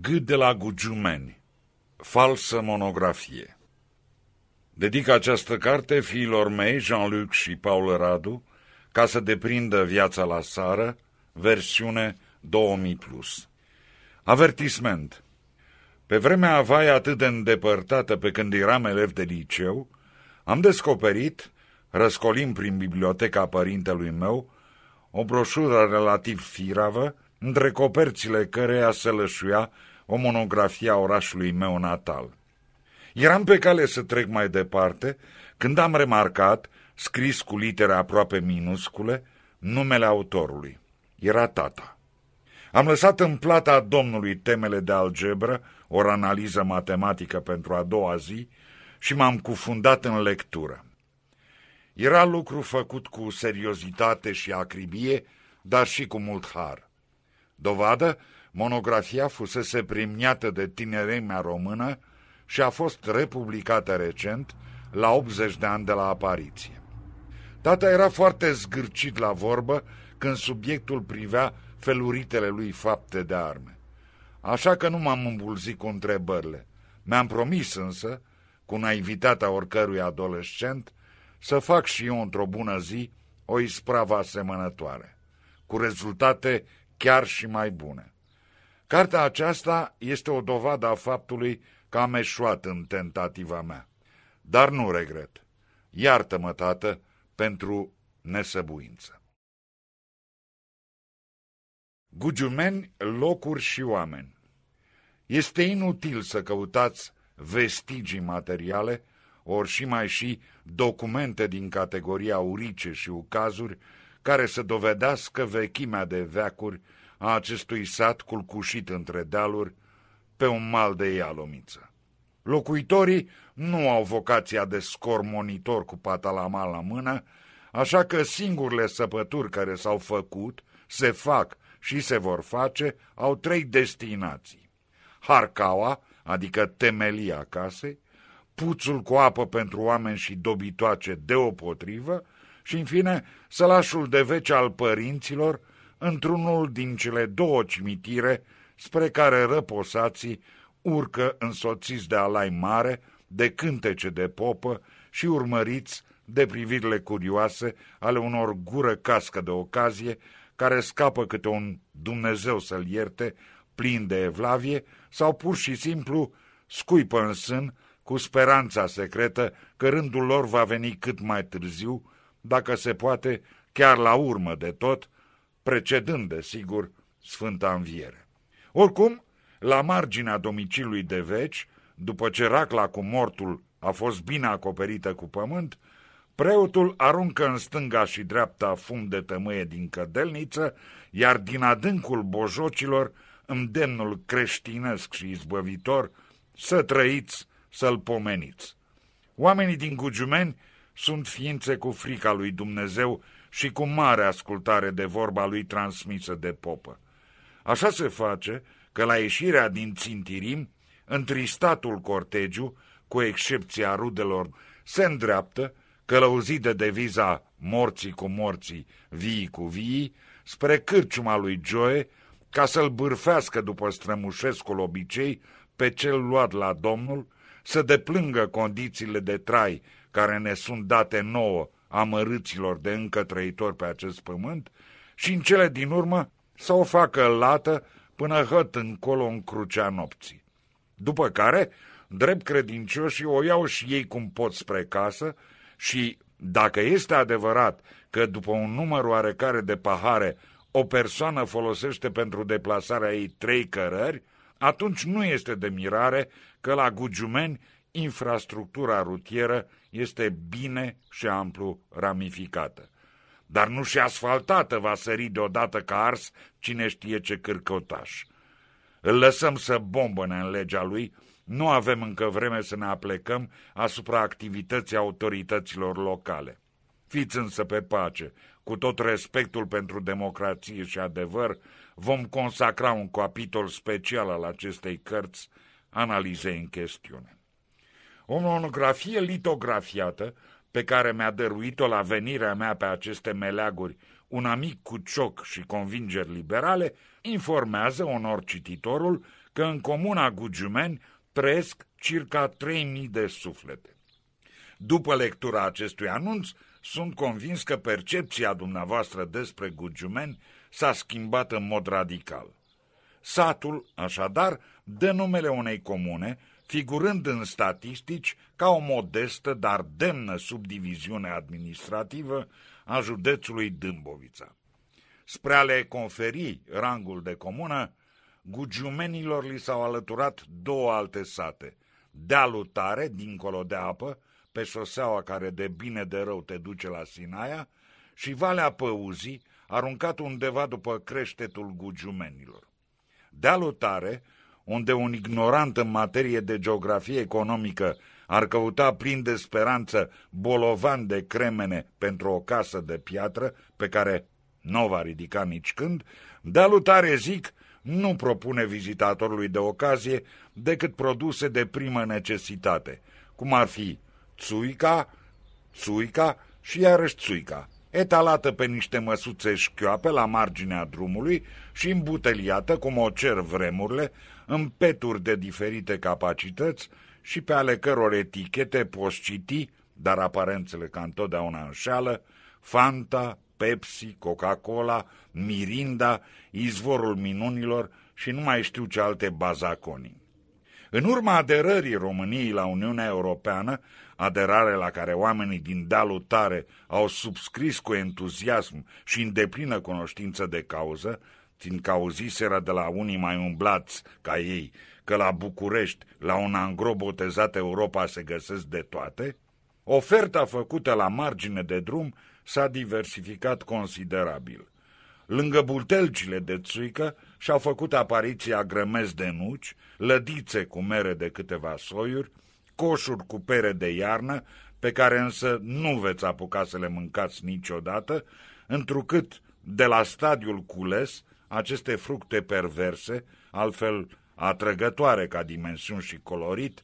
G de la Gugiumeni Falsă monografie Dedic această carte fiilor mei, Jean-Luc și Paul Radu, ca să deprindă viața la sară, versiune 2000+. Plus. Avertisment Pe vremea avai atât de îndepărtată pe când eram elev de liceu, am descoperit, răscolim prin biblioteca părintelui meu, o broșură relativ firavă, între coperțile căreia se lășuia o monografie a orașului meu natal. Eram pe cale să trec mai departe când am remarcat, scris cu litere aproape minuscule, numele autorului. Era tata. Am lăsat în plata domnului temele de algebră, o analiză matematică pentru a doua zi, și m-am cufundat în lectură. Era lucru făcut cu seriozitate și acribie, dar și cu mult har. Dovadă Monografia fusese premiată de tineremea română și a fost republicată recent, la 80 de ani de la apariție. Tata era foarte zgârcit la vorbă când subiectul privea feluritele lui fapte de arme. Așa că nu m-am îmbulzit cu întrebările. Mi-am promis însă, cu naivitatea oricărui adolescent, să fac și eu într-o bună zi o ispravă asemănătoare, cu rezultate chiar și mai bune. Cartea aceasta este o dovadă a faptului că am eșuat în tentativa mea. Dar nu regret. Iartă-mă, tată, pentru nesăbuință. Gugiumeni, locuri și oameni Este inutil să căutați vestigii materiale, ori și mai și documente din categoria urice și ucazuri, care să dovedească vechimea de veacuri a acestui sat culcușit între dealuri, pe un mal de ialomiță. Locuitorii nu au vocația de scor monitor cu patalama la mână, așa că singurele săpături care s-au făcut, se fac și se vor face, au trei destinații. Harcaua, adică temelia casei, puțul cu apă pentru oameni și dobitoace deopotrivă și, în fine, sălașul de veci al părinților, într-unul din cele două cimitire spre care răposații urcă însoțiți de alai mare, de cântece de popă și urmăriți de privirile curioase ale unor gură cască de ocazie care scapă câte un Dumnezeu să-l ierte, plin de evlavie, sau pur și simplu scuipă în sân cu speranța secretă că rândul lor va veni cât mai târziu, dacă se poate, chiar la urmă de tot, precedând, desigur, Sfânta Înviere. Oricum, la marginea domiciliului de veci, după ce racla cu mortul a fost bine acoperită cu pământ, preotul aruncă în stânga și dreapta fum de tămâie din cădelniță, iar din adâncul bojocilor, îndemnul creștinesc și izbăvitor, să trăiți, să-l pomeniți. Oamenii din Gugiumeni sunt ființe cu frica lui Dumnezeu și cu mare ascultare de vorba lui transmisă de popă. Așa se face că la ieșirea din Țintirim, întristatul cortegiu, cu excepția rudelor, se îndreaptă, călăuzit de deviza morții cu morții, vii cu vii, spre cârciuma lui Joe, ca să-l bârfească după strămușescul obicei pe cel luat la Domnul, să deplângă condițiile de trai care ne sunt date nouă amărâților de încă trăitori pe acest pământ și în cele din urmă să o facă lată până hăt încolo în crucea nopții. După care, drept credincioșii o iau și ei cum pot spre casă și, dacă este adevărat că după un număr oarecare de pahare o persoană folosește pentru deplasarea ei trei cărări, atunci nu este de mirare că la Gugiumeni infrastructura rutieră este bine și amplu ramificată. Dar nu și asfaltată va sări deodată ca ars cine știe ce cârcotaș. Îl lăsăm să bombăne în legea lui, nu avem încă vreme să ne aplecăm asupra activității autorităților locale. Fiți însă pe pace, cu tot respectul pentru democrație și adevăr, vom consacra un capitol special al acestei cărți analizei în chestiune. O monografie litografiată pe care mi-a dăruit-o la venirea mea pe aceste meleaguri un amic cu cioc și convingeri liberale, informează onor cititorul că în comuna Gugiumeni trăiesc circa 3000 de suflete. După lectura acestui anunț, sunt convins că percepția dumneavoastră despre Gugiumeni s-a schimbat în mod radical. Satul, așadar, dă numele unei comune figurând în statistici ca o modestă, dar demnă subdiviziune administrativă a județului Dâmbovița. Spre a le conferi rangul de comună, gugiumenilor li s-au alăturat două alte sate, Dealul Tare, dincolo de apă, pe șoseaua care de bine de rău te duce la Sinaia, și Valea Păuzii, aruncat undeva după creștetul gugiumenilor. Dealul Tare unde un ignorant în materie de geografie economică ar căuta plin de speranță bolovan de cremene pentru o casă de piatră pe care nu va ridica nici când, alutare Zic nu propune vizitatorului de ocazie decât produse de primă necesitate, cum ar fi țuica, țuica și iarăși țuica etalată pe niște măsuțe șchioape la marginea drumului și îmbuteliată, cum o cer vremurile, în peturi de diferite capacități și pe ale căror etichete poți citi, dar aparențele ca întotdeauna înșeală, Fanta, Pepsi, Coca-Cola, Mirinda, Izvorul Minunilor și nu mai știu ce alte bazaconii. În urma aderării României la Uniunea Europeană, aderare la care oamenii din Dalutare au subscris cu entuziasm și în deplină cunoștință de cauză, fiindcă auziseră de la unii mai umblați ca ei că la București, la un angro botezat Europa, se găsesc de toate, oferta făcută la margine de drum s-a diversificat considerabil. Lângă bultelcile de țuică, și-au făcut apariția grămezi de nuci, lădițe cu mere de câteva soiuri, coșuri cu pere de iarnă, pe care însă nu veți apuca să le mâncați niciodată, întrucât de la stadiul cules aceste fructe perverse, altfel atrăgătoare ca dimensiuni și colorit,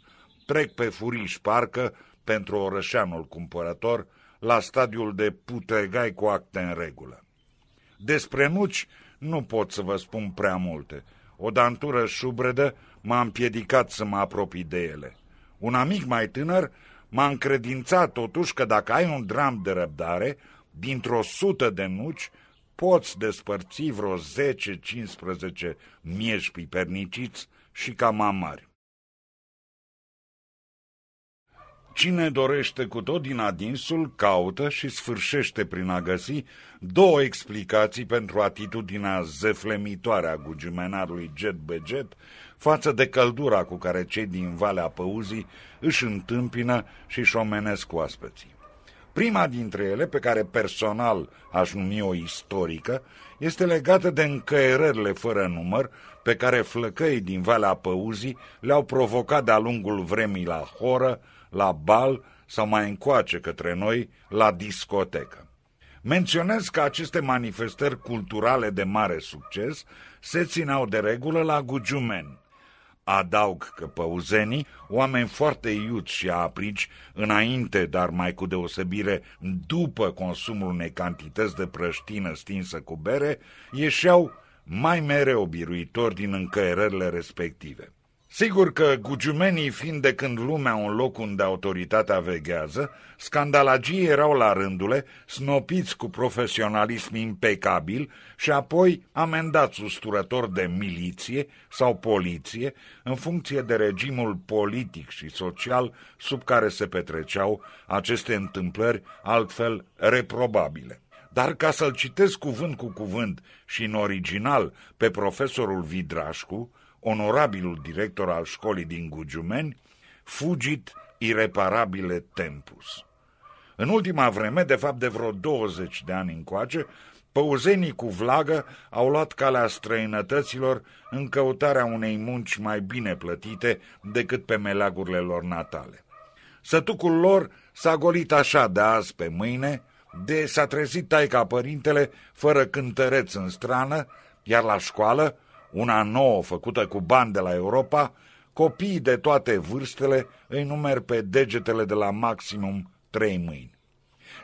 trec pe furii parcă pentru orășeanul cumpărător la stadiul de putregai cu acte în regulă. Despre nuci nu pot să vă spun prea multe. O dantură șubredă m-a împiedicat să mă apropii de ele. Un amic mai tânăr m-a încredințat totuși că dacă ai un dram de răbdare, dintr-o sută de nuci, poți despărți vreo 10-15 mieși piperniciți și camamari. Cine dorește cu tot din adinsul, caută și sfârșește prin a găsi două explicații pentru atitudinea zeflemitoare a gugimenarului Jet Beget față de căldura cu care cei din Valea Păuzii își întâmpină și șomenesc aspeții. Prima dintre ele, pe care personal aș numi-o istorică, este legată de încăierările fără număr pe care flăcăii din Valea Păuzii le-au provocat de-a lungul vremii la horă, la bal sau mai încoace către noi, la discotecă. Menționez că aceste manifestări culturale de mare succes se țineau de regulă la Gugiumeni. Adaug că păuzenii, oameni foarte iuți și aprici, înainte, dar mai cu deosebire după consumul unei cantități de prăștină stinsă cu bere, ieșeau mai mereu biruitori din încăierările respective. Sigur că gugiumenii fiind de când lumea un loc unde autoritatea veghează, scandalagii erau la rândule, snopiți cu profesionalism impecabil și apoi amendați usturător de miliție sau poliție în funcție de regimul politic și social sub care se petreceau aceste întâmplări altfel reprobabile dar ca să-l citesc cuvânt cu cuvânt și în original pe profesorul Vidrașcu, onorabilul director al școlii din Gugiumeni, fugit ireparabile tempus. În ultima vreme, de fapt de vreo 20 de ani încoace, păuzenii cu vlagă au luat calea străinătăților în căutarea unei munci mai bine plătite decât pe meleagurile lor natale. Sătucul lor s-a golit așa de azi pe mâine, de s-a trezit taica părintele fără cântăreț în strană, iar la școală una nouă făcută cu bani de la Europa, copiii de toate vârstele îi numer pe degetele de la maximum trei mâini.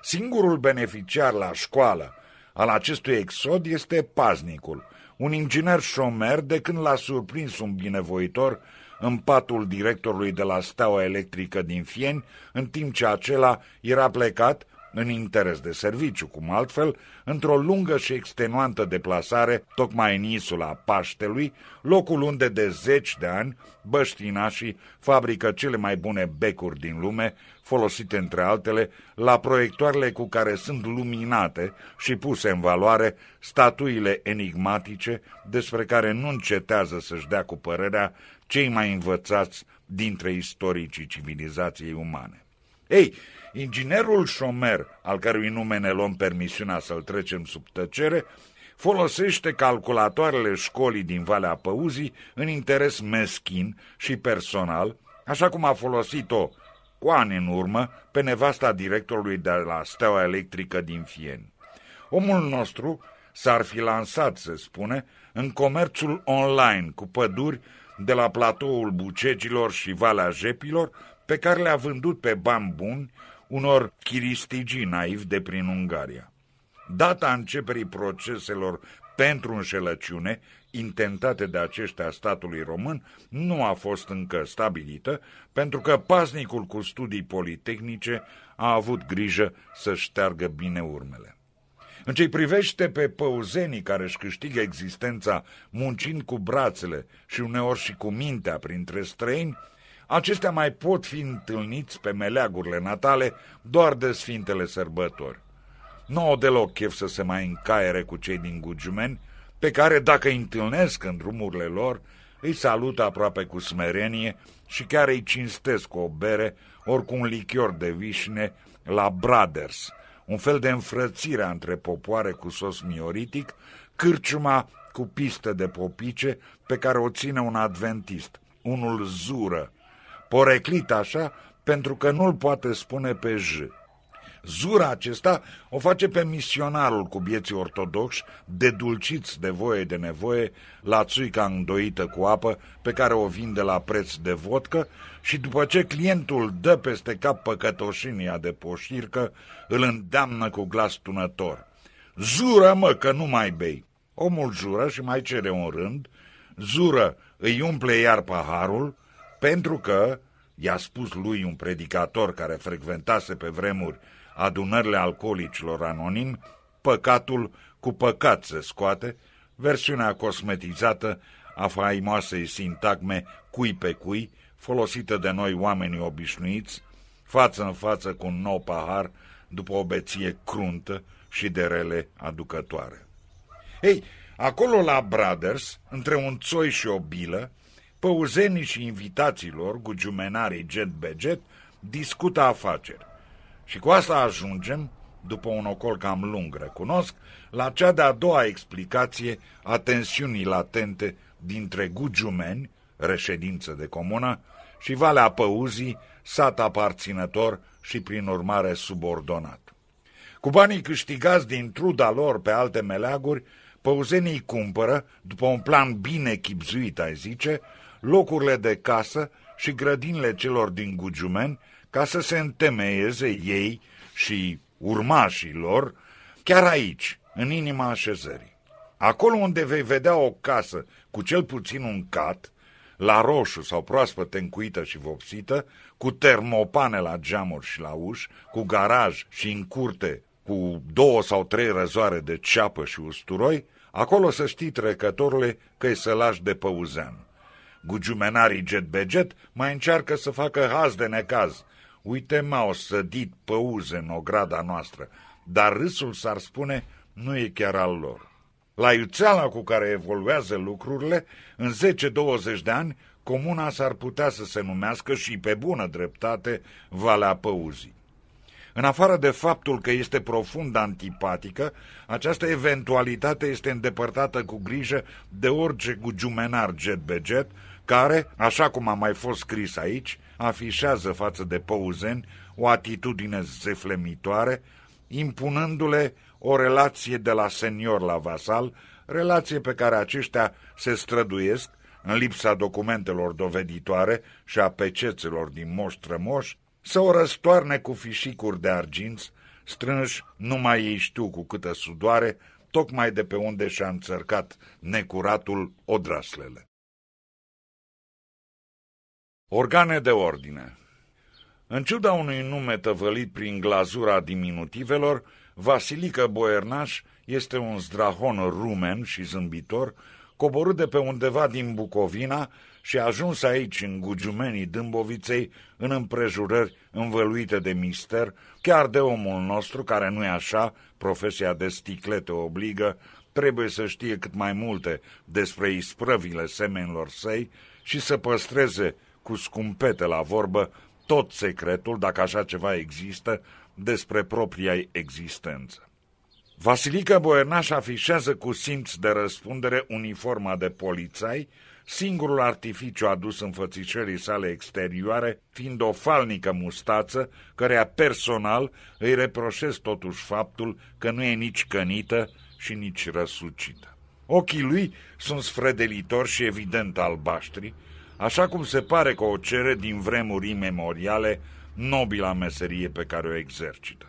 Singurul beneficiar la școală al acestui exod este paznicul, un inginer șomer de când l-a surprins un binevoitor în patul directorului de la Steaua Electrică din Fieni, în timp ce acela era plecat în interes de serviciu, cum altfel, într-o lungă și extenuantă deplasare tocmai în insula Paștelui, locul unde de zeci de ani băștinașii fabrică cele mai bune becuri din lume, folosite între altele la proiectoarele cu care sunt luminate și puse în valoare statuile enigmatice despre care nu încetează să-și dea cu părerea cei mai învățați dintre istoricii civilizației umane. Ei, Inginerul șomer, al cărui nume ne luăm permisiunea să-l trecem sub tăcere, folosește calculatoarele școlii din Valea Păuzii în interes meschin și personal, așa cum a folosit-o cu ani în urmă pe nevasta directorului de la Steaua Electrică din Fieni. Omul nostru s-ar fi lansat, se spune, în comerțul online cu păduri de la platoul Bucegilor și Valea Jepilor, pe care le-a vândut pe bani buni unor chiristigii naivi de prin Ungaria. Data începerii proceselor pentru înșelăciune intentate de aceștia statului român nu a fost încă stabilită, pentru că paznicul cu studii politehnice a avut grijă să șteargă bine urmele. În ce privește pe păuzenii care își câștigă existența muncind cu brațele și uneori și cu mintea printre străini, Acestea mai pot fi întâlniți pe meleagurile natale doar de sfintele sărbători. Nu au deloc chef să se mai încaiere cu cei din Gugiumeni, pe care, dacă îi întâlnesc în drumurile lor, îi salut aproape cu smerenie și chiar îi cinstesc cu o bere, oricum un lichior de vișine, la Brothers, un fel de înfrățire între popoare cu sos mioritic, cârciuma cu pistă de popice pe care o ține un adventist, unul zură, poreclit așa, pentru că nu-l poate spune pe J. Zura acesta o face pe misionarul cu bieții ortodoxi, dedulciți de voie de nevoie, la țuica îndoită cu apă pe care o vinde la preț de vodcă și după ce clientul dă peste cap păcătoșinia de poșircă, îl îndeamnă cu glas tunător. Zură, mă, că nu mai bei! Omul jură și mai cere un rând, zură, îi umple iar paharul, pentru că i-a spus lui un predicator care frecventase pe vremuri adunările alcoolicilor anonim, păcatul cu păcat se scoate, versiunea cosmetizată a faimoasei sintagme cui pe cui, folosită de noi oamenii obișnuiți, față în față cu un nou pahar, după o beție cruntă și de rele aducătoare. Ei, acolo la Brothers, între un țoi și o bilă, Păuzenii și invitațiilor, gugiumenarii jet beget, discută afaceri. Și cu asta ajungem, după un ocol cam lung, recunosc, la cea de-a doua explicație a tensiunii latente dintre Gugiumeni, reședință de comună, și Valea Păuzii, sat aparținător și prin urmare subordonat. Cu banii câștigați din truda lor pe alte meleaguri, păuzenii cumpără, după un plan bine chipzuit, ai zice, locurile de casă și grădinile celor din Gugiumeni ca să se întemeieze ei și urmașii lor chiar aici, în inima așezării. Acolo unde vei vedea o casă cu cel puțin un cat, la roșu sau proaspăt încuită și vopsită, cu termopane la geamuri și la uși, cu garaj și în curte cu două sau trei răzoare de ceapă și usturoi, acolo să știi trecătorule că-i să lași de păuzeanu gugiumenarii jet beget mai încearcă să facă haz de necaz. Uite, m-au sădit păuze în ograda noastră, dar râsul s-ar spune nu e chiar al lor. La iuțeala cu care evoluează lucrurile, în 10-20 de ani, comuna s-ar putea să se numească și pe bună dreptate Valea Păuzii. În afară de faptul că este profund antipatică, această eventualitate este îndepărtată cu grijă de orice gugiumenar jet beget, care, așa cum a mai fost scris aici, afișează față de păuzeni o atitudine zeflemitoare, impunându-le o relație de la senior la vasal, relație pe care aceștia se străduiesc, în lipsa documentelor doveditoare și a pecețelor din moș trămoș, să o răstoarne cu fișicuri de arginți, strânși numai ei știu cu câtă sudoare, tocmai de pe unde și-a înțărcat necuratul odraslele. Organe de ordine În ciuda unui nume tăvălit prin glazura diminutivelor, Vasilică Boernaș este un zdrahon rumen și zâmbitor, coborât de pe undeva din Bucovina și a ajuns aici, în gugiumenii Dâmboviței, în împrejurări învăluite de mister, chiar de omul nostru, care nu e așa, profesia de sticlete obligă, trebuie să știe cât mai multe despre isprăvile semenilor săi și să păstreze cu scumpete la vorbă tot secretul, dacă așa ceva există, despre propria existență. Vasilica Boernaș afișează cu simț de răspundere uniforma de polițai, singurul artificiu adus în fățișării sale exterioare fiind o falnică mustață, cărea personal îi reproșez totuși faptul că nu e nici cănită și nici răsucită. Ochii lui sunt sfredelitori și evident albaștri, așa cum se pare că o cere din vremuri imemoriale nobila meserie pe care o exercită.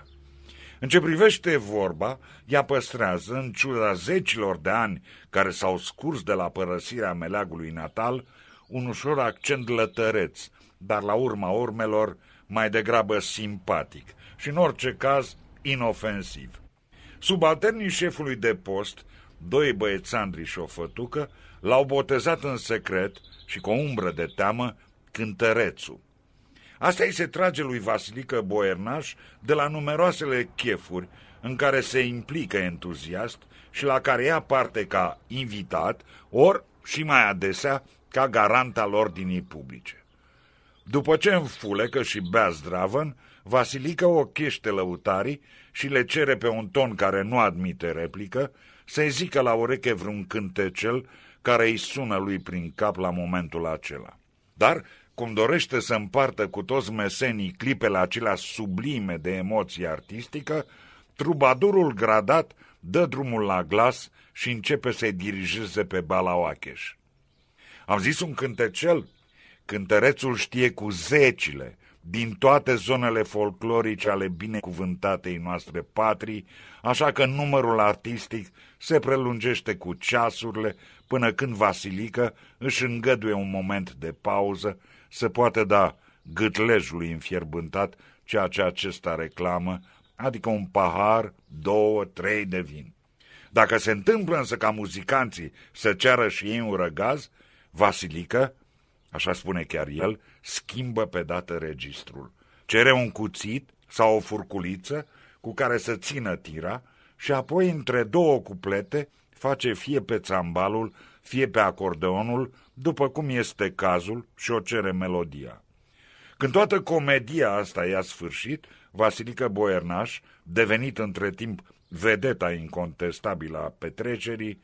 În ce privește vorba, ea păstrează, în ciuda zecilor de ani care s-au scurs de la părăsirea meleagului natal, un ușor accent lătăreț, dar la urma urmelor mai degrabă simpatic și, în orice caz, inofensiv. Subalternii șefului de post, doi băiețandri și o fătucă, L-au botezat în secret și cu o umbră de teamă cântărețul. Asta îi se trage lui Vasilică Boernaș de la numeroasele chefuri în care se implică entuziast și la care ia parte ca invitat, ori și mai adesea ca garanta al ordinii publice. După ce înfulecă și bea zdravăn, Vasilică o chește lăutarii și le cere pe un ton care nu admite replică să-i zică la ureche vreun cântecel care îi sună lui prin cap la momentul acela. Dar, cum dorește să împartă cu toți mesenii clipele acelea sublime de emoție artistică, trubadurul gradat dă drumul la glas și începe să-i dirigeze pe Balaoacheș. Am zis un cântecel? Cântărețul știe cu zecile din toate zonele folclorice ale binecuvântatei noastre patrii, așa că numărul artistic se prelungește cu ceasurile până când Vasilică își îngăduie un moment de pauză să poată da gâtlejului înfierbântat ceea ce acesta reclamă, adică un pahar, două, trei de vin. Dacă se întâmplă însă ca muzicanții să ceară și ei un răgaz, Vasilică așa spune chiar el, schimbă pe dată registrul. Cere un cuțit sau o furculiță cu care să țină tira și apoi între două cuplete face fie pe țambalul, fie pe acordeonul, după cum este cazul și o cere melodia. Când toată comedia asta i-a sfârșit, Vasilică Boernaș, devenit între timp vedeta incontestabilă a petrecerii,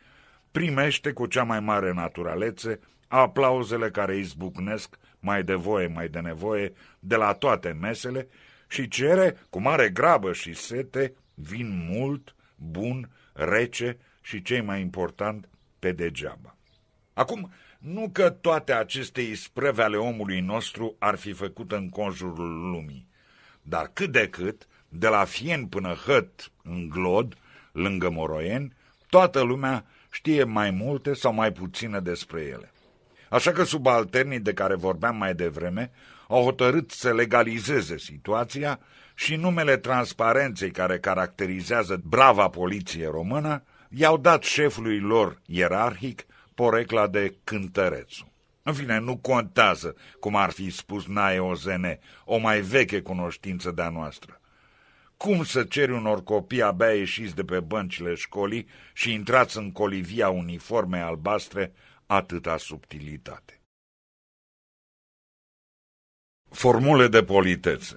primește cu cea mai mare naturalețe aplauzele care izbucnesc mai de voie, mai de nevoie, de la toate mesele și cere, cu mare grabă și sete, vin mult, bun, rece și, cei mai important, pe degeaba. Acum, nu că toate aceste isprăve ale omului nostru ar fi făcut în conjurul lumii, dar cât de cât, de la Fien până Hăt, în Glod, lângă Moroieni, toată lumea știe mai multe sau mai puține despre ele. Așa că subalternii de care vorbeam mai devreme au hotărât să legalizeze situația și numele transparenței care caracterizează brava poliție română i-au dat șefului lor ierarhic porecla de cântărețul. În fine, nu contează, cum ar fi spus Nae Ozene, o mai veche cunoștință de-a noastră. Cum să ceri unor copii abia ieșiți de pe băncile școlii și intrați în colivia uniforme albastre atâta subtilitate. Formule de politețe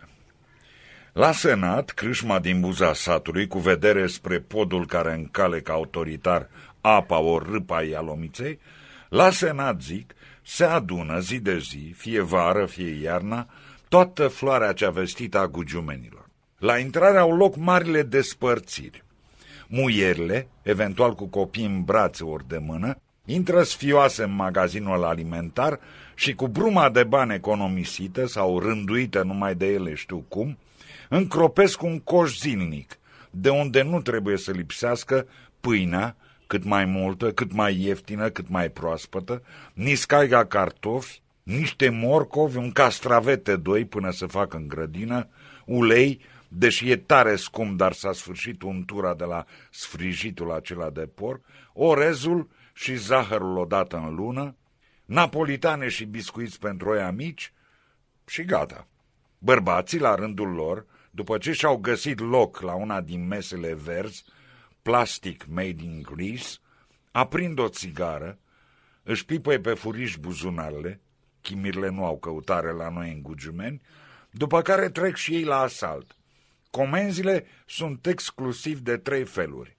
La Senat, crâșma din buza satului, cu vedere spre podul care încale autoritar apa o râpa ialomiței, la Senat, zic, se adună zi de zi, fie vară, fie iarna, toată floarea cea vestită a gugiumenilor. La intrare au loc marile despărțiri. Muierile, eventual cu copii în brațe ori de mână, Intră sfioase în magazinul alimentar și cu bruma de bani economisită sau rânduită numai de ele știu cum, încropesc un coș zilnic, de unde nu trebuie să lipsească pâinea, cât mai multă, cât mai ieftină, cât mai proaspătă, niscaiga cartofi, niște morcovi, un castravete doi până să facă în grădină, ulei, deși e tare scump, dar s-a sfârșit untura de la sfrijitul acela de porc, orezul, și zahărul odată în lună, napolitane și biscuiți pentru oia mici și gata. Bărbații, la rândul lor, după ce și-au găsit loc la una din mesele verzi, plastic made in Greece, aprind o țigară, își pipăie pe furiș buzunarele, chimirile nu au căutare la noi în gugiumeni, după care trec și ei la asalt. Comenzile sunt exclusiv de trei feluri,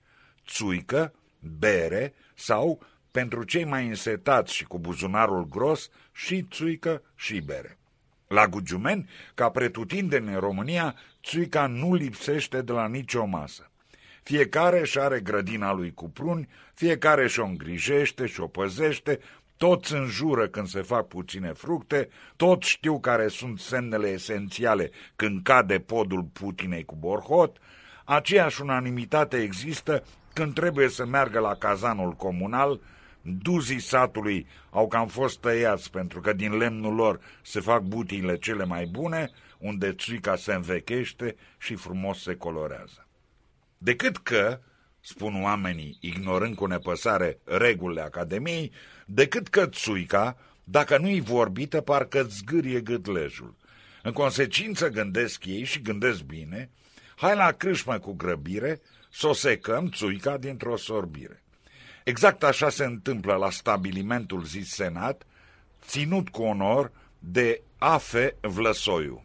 țuică, bere sau pentru cei mai însetați și cu buzunarul gros, și țuică și bere. La Gugiumen, ca pretutindeni în România, țuica nu lipsește de la nicio masă. Fiecare și are grădina lui cu pruni, fiecare și-o îngrijește și-o păzește, toți înjură când se fac puține fructe, toți știu care sunt semnele esențiale când cade podul Putinei cu borhot, aceeași unanimitate există când trebuie să meargă la cazanul comunal, Duzii satului au cam fost tăiați pentru că din lemnul lor se fac butiile cele mai bune, unde țuica se învechește și frumos se colorează. Decât că, spun oamenii, ignorând cu nepăsare regulile Academiei, decât că țuica, dacă nu-i vorbită, parcă zgârie gâtlejul. În consecință gândesc ei și gândesc bine, hai la crâșmă cu grăbire, să o secăm țuica dintr-o sorbire. Exact așa se întâmplă la stabilimentul zis Senat, ținut cu onor de Afe Vlăsoiu.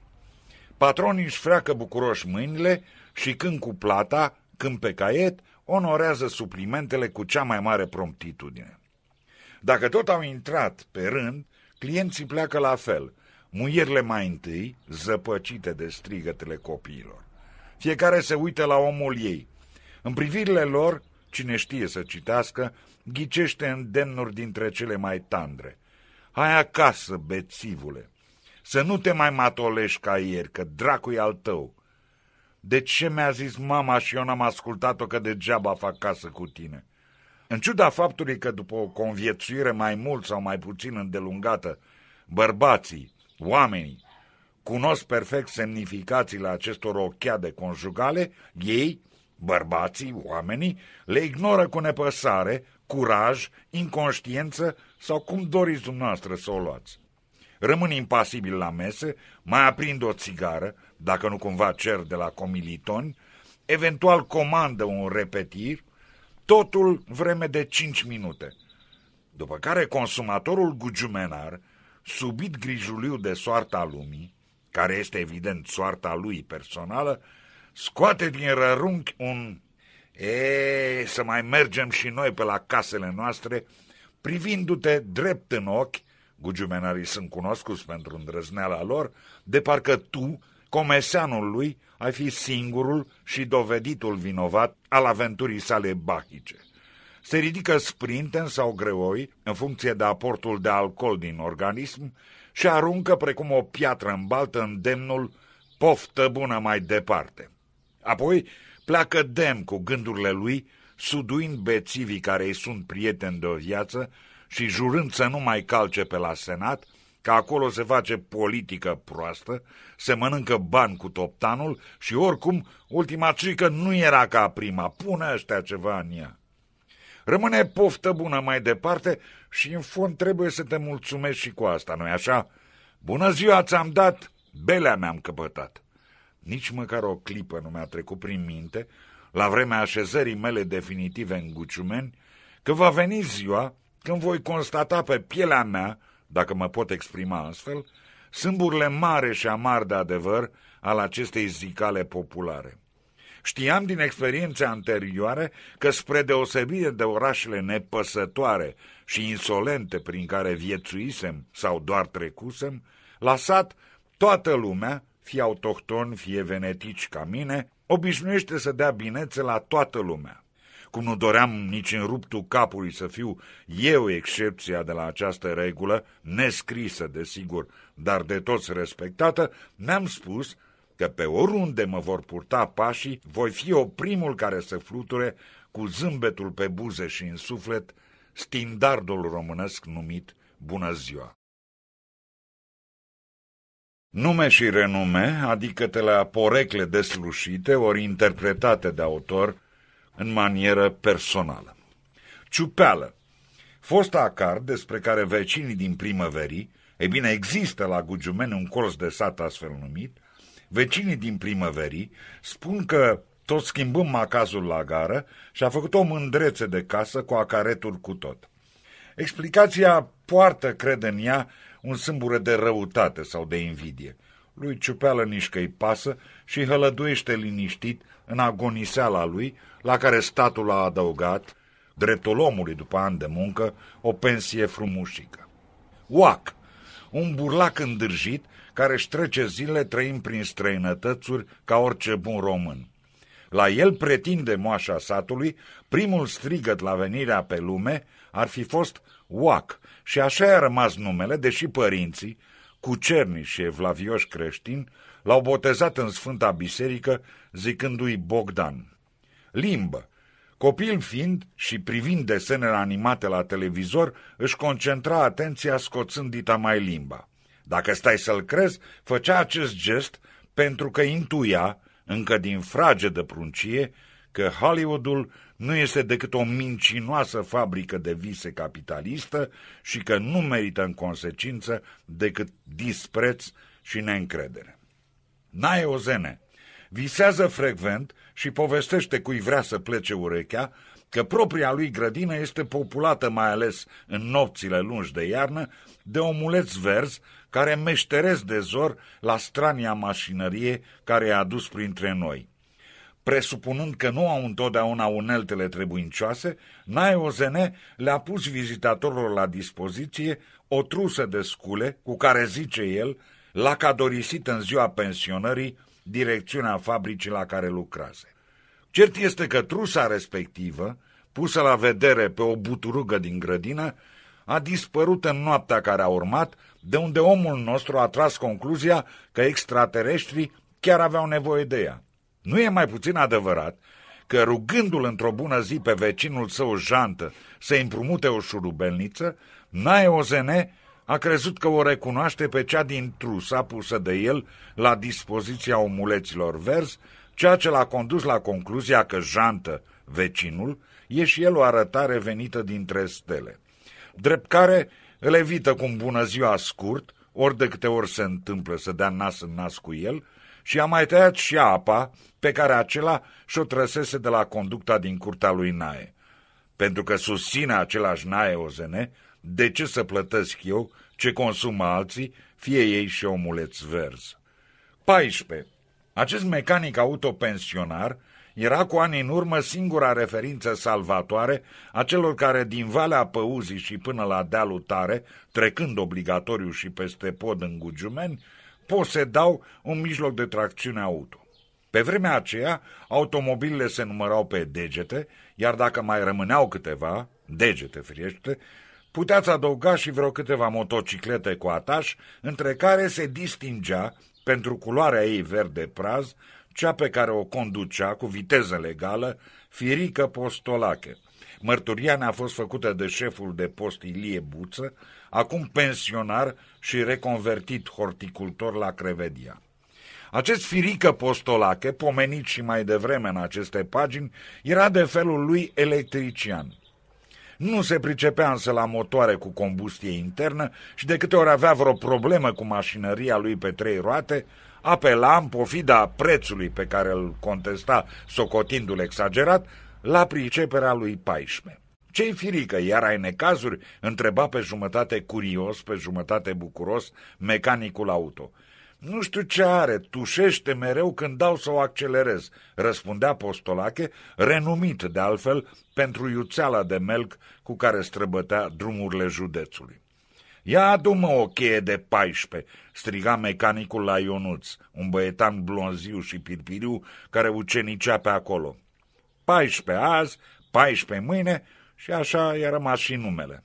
Patronii își freacă bucuroși mâinile și când cu plata, când pe caiet, onorează suplimentele cu cea mai mare promptitudine. Dacă tot au intrat pe rând, clienții pleacă la fel, muierile mai întâi, zăpăcite de strigătele copiilor. Fiecare se uită la omul ei. În privirile lor Cine știe să citească, ghicește îndemnuri dintre cele mai tandre. Hai acasă, bețivule! Să nu te mai matolești ca ieri, că dracu al tău. De ce mi-a zis mama și eu n-am ascultat-o că degeaba fac casă cu tine? În ciuda faptului că după o conviețuire mai mult sau mai puțin îndelungată, bărbații, oamenii, cunosc perfect semnificațiile acestor ochiade conjugale, ei Bărbații, oamenii, le ignoră cu nepăsare, curaj, inconștiență sau cum doriți dumneavoastră să o luați. Rămân impasibil la mese, mai aprind o țigară, dacă nu cumva cer de la comilitoni, eventual comandă un repetir, totul vreme de 5 minute. După care consumatorul gugiumenar, subit grijuliu de soarta lumii, care este evident soarta lui personală, Scoate din rărunchi un... E, să mai mergem și noi pe la casele noastre, privindu-te drept în ochi, gugiumenarii sunt cunoscuți pentru îndrăzneala lor, de parcă tu, comeseanul lui, ai fi singurul și doveditul vinovat al aventurii sale bahice. Se ridică sprinten sau greoi, în funcție de aportul de alcool din organism, și aruncă precum o piatră în baltă demnul poftă bună mai departe. Apoi pleacă dem cu gândurile lui, suduind bețivii care îi sunt prieteni de o viață și jurând să nu mai calce pe la senat, că acolo se face politică proastă, se mănâncă bani cu toptanul și oricum ultima țică nu era ca prima, pune ăștia ceva în ea. Rămâne poftă bună mai departe și în fond trebuie să te mulțumești și cu asta, nu-i așa? Bună ziua ți-am dat, belea mi-am căpătat. Nici măcar o clipă nu mi-a trecut prin minte, la vremea așezării mele definitive în Guciumeni, că va veni ziua când voi constata pe pielea mea, dacă mă pot exprima astfel, sâmburile mare și amar de adevăr al acestei zicale populare. Știam din experiențe anterioare că spre deosebire de orașele nepăsătoare și insolente prin care viețuisem sau doar trecusem, la sat toată lumea, fie autohton, fie venetici ca mine, obișnuiește să dea binețe la toată lumea. Cum nu doream nici în ruptul capului să fiu eu excepția de la această regulă, nescrisă, desigur, dar de toți respectată, mi-am spus că pe oriunde mă vor purta pașii, voi fi o primul care să fluture cu zâmbetul pe buze și în suflet, stindardul românesc numit Bună ziua! Nume și renume, adică de la porecle deslușite ori interpretate de autor în manieră personală. Ciupeală. Fosta acar, despre care vecinii din primăverii, e bine, există la Gugiumeni un colț de sat astfel numit, vecinii din primăverii spun că tot schimbăm macazul la gară și a făcut o mândrețe de casă cu acaretul cu tot. Explicația poartă, cred în ea, un sâmbure de răutate sau de invidie. Lui ciupeală nici că-i pasă și hălăduiește liniștit în agoniseala lui, la care statul a adăugat, dreptul omului după ani de muncă, o pensie frumușică. Oac! Un burlac îndârjit care își trece zile trăind prin străinătățuri ca orice bun român. La el pretinde moașa satului, primul strigăt la venirea pe lume ar fi fost Oac și așa a rămas numele, deși părinții, cu cerni și evlavioși creștini, l-au botezat în Sfânta Biserică zicându-i Bogdan. Limbă. Copil fiind și privind desenele animate la televizor, își concentra atenția scoțând dita mai limba. Dacă stai să-l crezi, făcea acest gest pentru că intuia încă din frage de pruncie, că Hollywoodul nu este decât o mincinoasă fabrică de vise capitalistă și că nu merită în consecință decât dispreț și neîncredere. Nae Ozene visează frecvent și povestește cui vrea să plece urechea că propria lui grădină este populată mai ales în nopțile lungi de iarnă de omuleți verzi care meșteresc de zor la strania mașinărie care a adus printre noi. Presupunând că nu au întotdeauna uneltele trebuincioase, NAEOZN le-a pus vizitatorilor la dispoziție o trusă de scule cu care, zice el, l-a cadorisit în ziua pensionării direcțiunea fabricii la care lucrase. Cert este că trusa respectivă, pusă la vedere pe o buturugă din grădină, a dispărut în noaptea care a urmat de unde omul nostru a tras concluzia că extraterestrii chiar aveau nevoie de ea. Nu e mai puțin adevărat că rugându-l într-o bună zi pe vecinul său jantă să-i împrumute o șurubelniță, Nae Ozene a crezut că o recunoaște pe cea din trusa pusă de el la dispoziția omuleților verzi, ceea ce l-a condus la concluzia că jantă, vecinul, e și el o arătare venită dintre stele. Drept care îl evită cu un bună ziua scurt, ori de câte ori se întâmplă să dea nas în nas cu el, și a mai tăiat și apa pe care acela și-o trăsese de la conducta din curtea lui Nae. Pentru că susține același Nae Ozene, de ce să plătesc eu ce consumă alții, fie ei și omuleț verzi? 14. Acest mecanic autopensionar pensionar era cu ani în urmă singura referință salvatoare a celor care din Valea Păuzii și până la dealul Tare, trecând obligatoriu și peste pod în Gugiumeni, posedau un mijloc de tracțiune auto. Pe vremea aceea, automobilele se numărau pe degete, iar dacă mai rămâneau câteva, degete friește, puteați adăuga și vreo câteva motociclete cu ataș, între care se distingea, pentru culoarea ei verde praz, cea pe care o conducea cu viteză legală Firică Postolache. Mărturia ne-a fost făcută de șeful de post Ilie Buță, acum pensionar și reconvertit horticultor la Crevedia. Acest firică postolache, pomenit și mai devreme în aceste pagini, era de felul lui electrician. Nu se pricepea însă la motoare cu combustie internă și de câte ori avea vreo problemă cu mașinăria lui pe trei roate, apela, în pofida prețului pe care îl contesta, socotindu-l exagerat, la priceperea lui Paișme. Ce-i firică, iar ai necazuri? Întreba pe jumătate curios, pe jumătate bucuros, mecanicul auto. Nu știu ce are, tușește mereu când dau să o accelerez, răspundea Postolache, renumit de altfel pentru iuțeala de melc cu care străbătea drumurile județului. Ia adu-mă o cheie de 14!" striga mecanicul la Ionuț, un băietan blonziu și pirpiriu care ucenicea pe acolo. 14 azi, 14 mâine și așa i-a rămas și numele.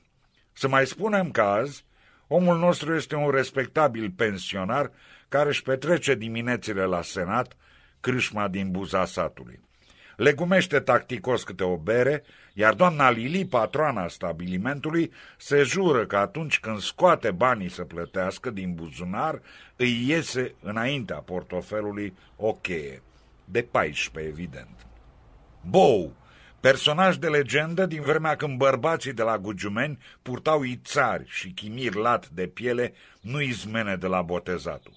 Să mai spunem că azi, omul nostru este un respectabil pensionar care își petrece diminețile la senat, crâșma din buza satului legumește tacticos câte o bere, iar doamna Lili, patroana stabilimentului, se jură că atunci când scoate banii să plătească din buzunar, îi iese înaintea portofelului o cheie. De 14, evident. Bou, personaj de legendă din vremea când bărbații de la Gugiumeni purtau ițari și chimir lat de piele, nu izmene de la botezatul.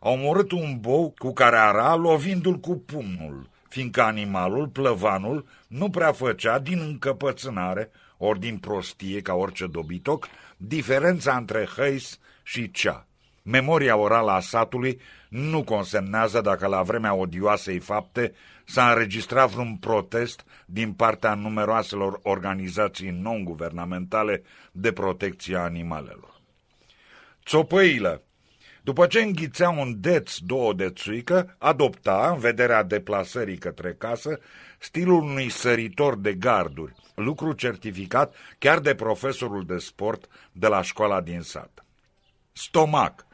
Au omorât un bou cu care ara, lovindu-l cu pumnul, fiindcă animalul, plăvanul, nu prea făcea din încăpățânare ori din prostie ca orice dobitoc, diferența între hăis și cea. Memoria orală a satului nu consemnează dacă la vremea odioasei fapte s-a înregistrat vreun protest din partea numeroaselor organizații non-guvernamentale de protecție a animalelor. Țopăilă după ce înghițea un deț, două de țuică, adopta, în vederea deplasării către casă, stilul unui săritor de garduri, lucru certificat chiar de profesorul de sport de la școala din sat. Stomac.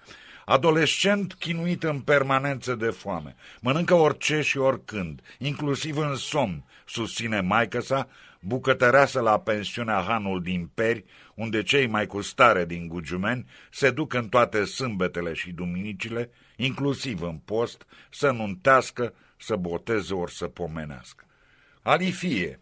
Adolescent chinuit în permanență de foame, mănâncă orice și oricând, inclusiv în somn, susține maică sa, bucătăreasă la pensiunea Hanul din Peri, unde cei mai cu stare din Gugiumeni se duc în toate sâmbetele și duminicile, inclusiv în post, să nuntească, să boteze ori să pomenească. Alifie,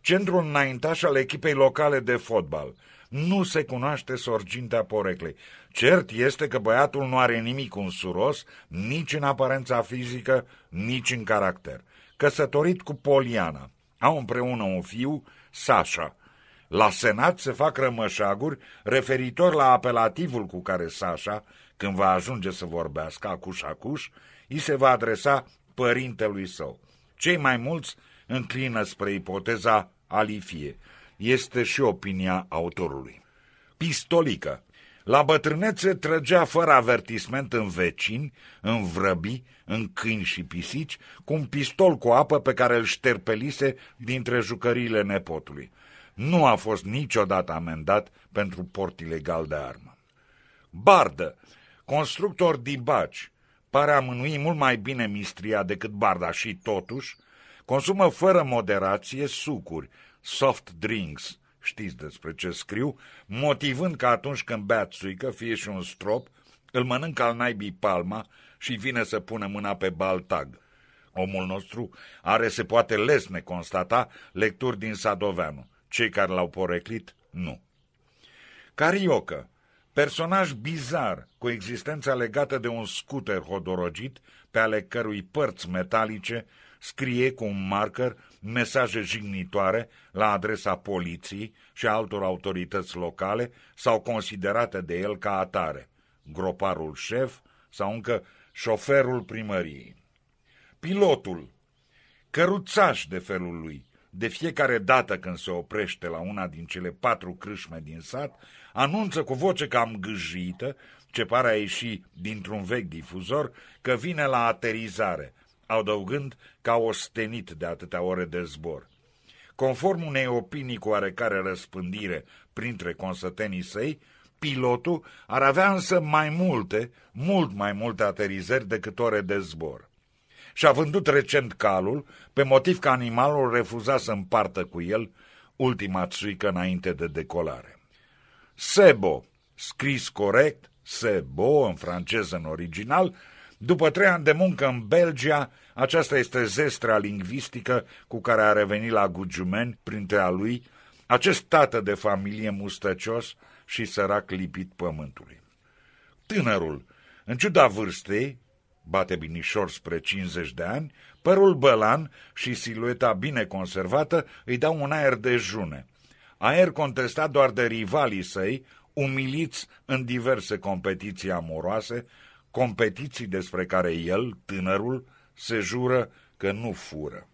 centrul înaintaș al echipei locale de fotbal, nu se cunoaște sorgintea poreclei. Cert este că băiatul nu are nimic unsuros, nici în aparența fizică, nici în caracter. Căsătorit cu Poliana, au împreună un fiu, Sasha. La Senat se fac rămășaguri referitor la apelativul cu care Sasha, când va ajunge să vorbească acuș-acuș, îi se va adresa părintelui său. Cei mai mulți înclină spre ipoteza alifie. Este și opinia autorului. Pistolică la bătrânețe trăgea fără avertisment în vecini, în vrăbi, în câini și pisici, cu un pistol cu apă pe care îl șterpelise dintre jucăriile nepotului. Nu a fost niciodată amendat pentru port ilegal de armă. Bardă, constructor dibaci, pare a mânui mult mai bine mistria decât barda și totuși consumă fără moderație sucuri, soft drinks, știți despre ce scriu, motivând că atunci când bea țuică, fie și un strop, îl mănâncă al naibii palma și vine să pună mâna pe baltag. Omul nostru are, se poate lesne constata, lecturi din Sadoveanu. Cei care l-au poreclit, nu. Carioca, personaj bizar, cu existența legată de un scuter hodorogit, pe ale cărui părți metalice scrie cu un marker mesaje jignitoare la adresa poliției și altor autorități locale sau considerate de el ca atare, groparul șef sau încă șoferul primăriei. Pilotul, căruțaș de felul lui, de fiecare dată când se oprește la una din cele patru crâșme din sat, anunță cu voce cam gâjită, ce pare a ieși dintr-un vechi difuzor, că vine la aterizare, adăugând ca ostenit de atâtea ore de zbor. Conform unei opinii cu oarecare răspândire printre consătenii săi, pilotul ar avea însă mai multe, mult mai multe aterizări decât ore de zbor. Și-a vândut recent calul, pe motiv că animalul refuza să împartă cu el ultima țuică înainte de decolare. Sebo, scris corect, Sebo în franceză în original, după trei ani de muncă în Belgia, aceasta este zestra lingvistică cu care a revenit la Gugiumeni, printre a lui, acest tată de familie mustăcios și sărac lipit pământului. Tânărul, în ciuda vârstei, bate binișor spre 50 de ani, părul bălan și silueta bine conservată îi dau un aer de june. Aer contestat doar de rivalii săi, umiliți în diverse competiții amoroase competiții despre care el, tânărul, se jură că nu fură.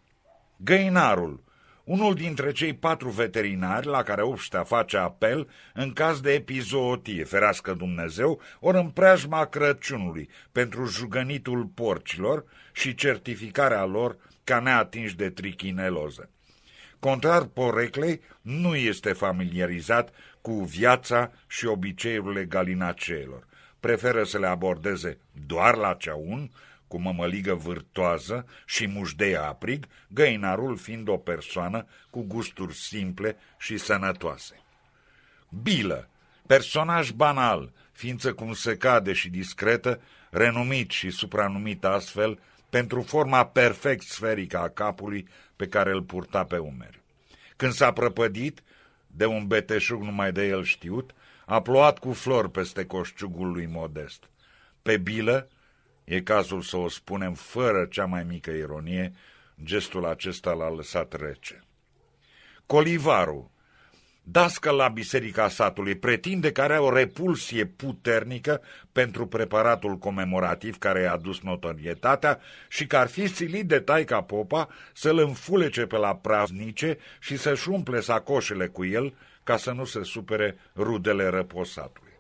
Găinarul, unul dintre cei patru veterinari la care obștea face apel în caz de epizootie, ferească Dumnezeu, ori în preajma Crăciunului, pentru jugănitul porcilor și certificarea lor ca neatinși de trichineloză. Contrar poreclei, nu este familiarizat cu viața și obiceiurile galinaceilor preferă să le abordeze doar la ceaun, cu mămăligă vârtoază și mușdeia aprig, găinarul fiind o persoană cu gusturi simple și sănătoase. Bilă, personaj banal, ființă cum se cade și discretă, renumit și supranumit astfel pentru forma perfect sferică a capului pe care îl purta pe umeri. Când s-a prăpădit, de un beteșug numai de el știut, a plouat cu flori peste coșciugul lui Modest. Pe bilă, e cazul să o spunem fără cea mai mică ironie, gestul acesta l-a lăsat rece. Colivaru, dască la biserica satului, pretinde că are o repulsie puternică pentru preparatul comemorativ care i-a adus notorietatea și că ar fi silit de taica popa să-l înfulece pe la praznice și să-și umple sacoșele cu el, ca să nu se supere rudele răposatului.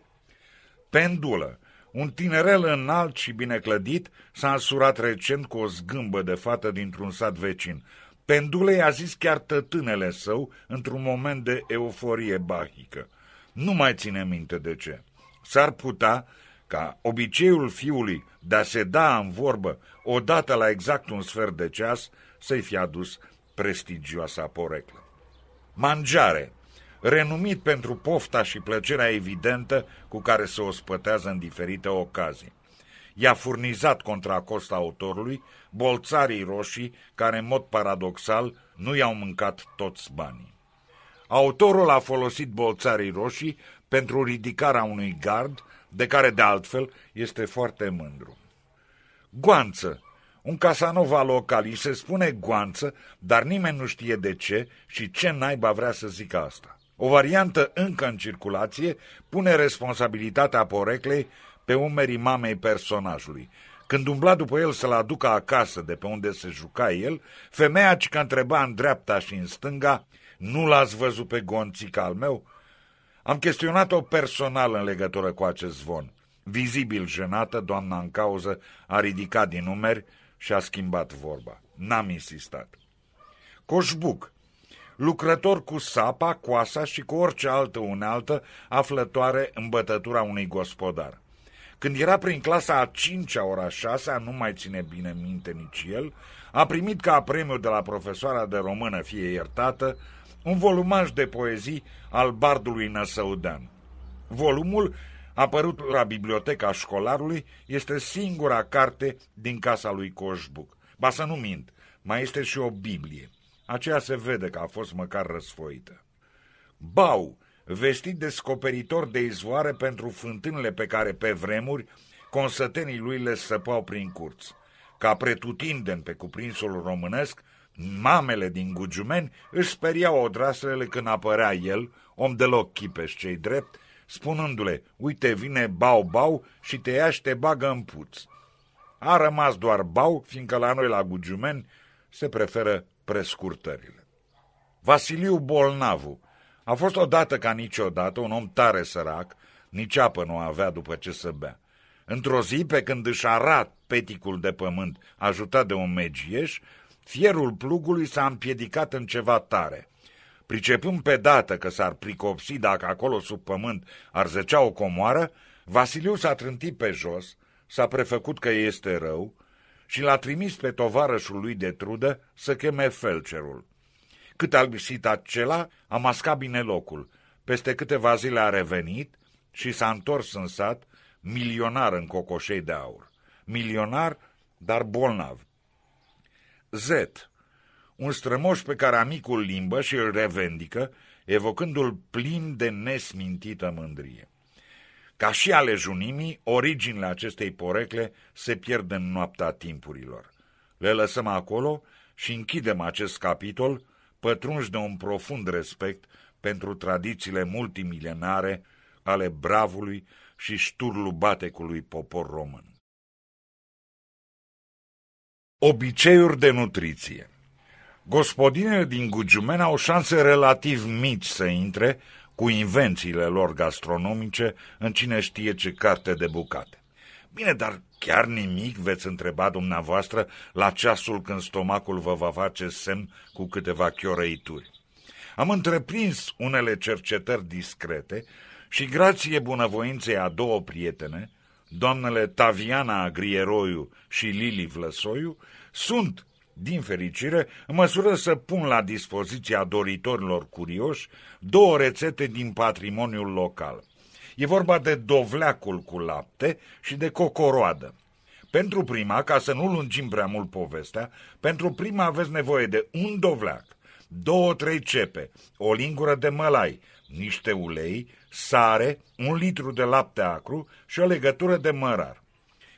Pendulă. Un tinerel înalt și bine clădit s-a însurat recent cu o zgâmbă de fată dintr-un sat vecin. Pendule i-a zis chiar tătânele său într-un moment de euforie bahică. Nu mai ține minte de ce. S-ar putea ca obiceiul fiului de a se da în vorbă odată la exact un sfert de ceas să-i fi adus prestigioasa poreclă. Mangiare renumit pentru pofta și plăcerea evidentă cu care se ospătează în diferite ocazii. I-a furnizat contra costa autorului bolțarii roșii care, în mod paradoxal, nu i-au mâncat toți banii. Autorul a folosit bolțarii roșii pentru ridicarea unui gard, de care, de altfel, este foarte mândru. Guanță un Casanova local, îi se spune guanță, dar nimeni nu știe de ce și ce naiba vrea să zică asta. O variantă încă în circulație pune responsabilitatea poreclei pe umerii mamei personajului. Când umbla după el să-l aducă acasă de pe unde se juca el, femeia ce că întreba în dreapta și în stânga, nu l-ați văzut pe gonțica al meu? Am chestionat-o personal în legătură cu acest zvon. Vizibil jenată, doamna în cauză a ridicat din numeri și a schimbat vorba. N-am insistat. Coșbuc, lucrător cu sapa, coasa și cu orice altă unealtă aflătoare în bătătura unui gospodar. Când era prin clasa a 5-a, ora 6 nu mai ține bine minte nici el, a primit ca premiu de la profesoara de română, fie iertată, un volumaj de poezii al bardului Năsăudean. Volumul, apărut la biblioteca școlarului, este singura carte din casa lui Coșbuc. Ba să nu mint, mai este și o Biblie. Aceea se vede că a fost măcar răsfoită. Bau, vestit descoperitor de izvoare pentru fântânile pe care pe vremuri consătenii lui le săpau prin curți. Ca pretutindeni pe cuprinsul românesc, mamele din Gugiumeni își speriau odraslele când apărea el, om deloc chipeș cei drept, spunându-le, uite vine bau-bau și te ia și te bagă în puț. A rămas doar bau, fiindcă la noi la Gugiumeni se preferă prescurtările. Vasiliu Bolnavu a fost odată ca niciodată un om tare sărac, nici apă nu avea după ce să bea. Într-o zi, pe când își arat peticul de pământ ajutat de un megieș, fierul plugului s-a împiedicat în ceva tare. Pricepând pe dată că s-ar pricopsi dacă acolo sub pământ ar zăcea o comoară, Vasiliu s-a trântit pe jos, s-a prefăcut că este rău, și l-a trimis pe tovarășul lui de trudă să cheme felcerul. Cât a găsit acela, a mascat bine locul. Peste câteva zile a revenit și s-a întors în sat, milionar în cocoșei de aur. Milionar, dar bolnav. Z. Un strămoș pe care amicul limbă și îl revendică, evocându-l plin de nesmintită mândrie. Ca și ale junimii, originile acestei porecle se pierd în noaptea timpurilor. Le lăsăm acolo și închidem acest capitol, pătrunși de un profund respect pentru tradițiile multimilenare ale bravului și șturlubatecului popor român. Obiceiuri de nutriție Gospodinele din Gugiumen au șanse relativ mici să intre cu invențiile lor gastronomice în cine știe ce carte de bucate. Bine, dar chiar nimic veți întreba dumneavoastră la ceasul când stomacul vă va face semn cu câteva chiorăituri. Am întreprins unele cercetări discrete și grație bunăvoinței a două prietene, doamnele Taviana Grieroiu și Lili Vlăsoiu, sunt din fericire, în măsură să pun la dispoziția doritorilor curioși două rețete din patrimoniul local. E vorba de dovleacul cu lapte și de cocoroadă. Pentru prima, ca să nu lungim prea mult povestea, pentru prima aveți nevoie de un dovleac, două, trei cepe, o lingură de mălai, niște ulei, sare, un litru de lapte acru și o legătură de mărar.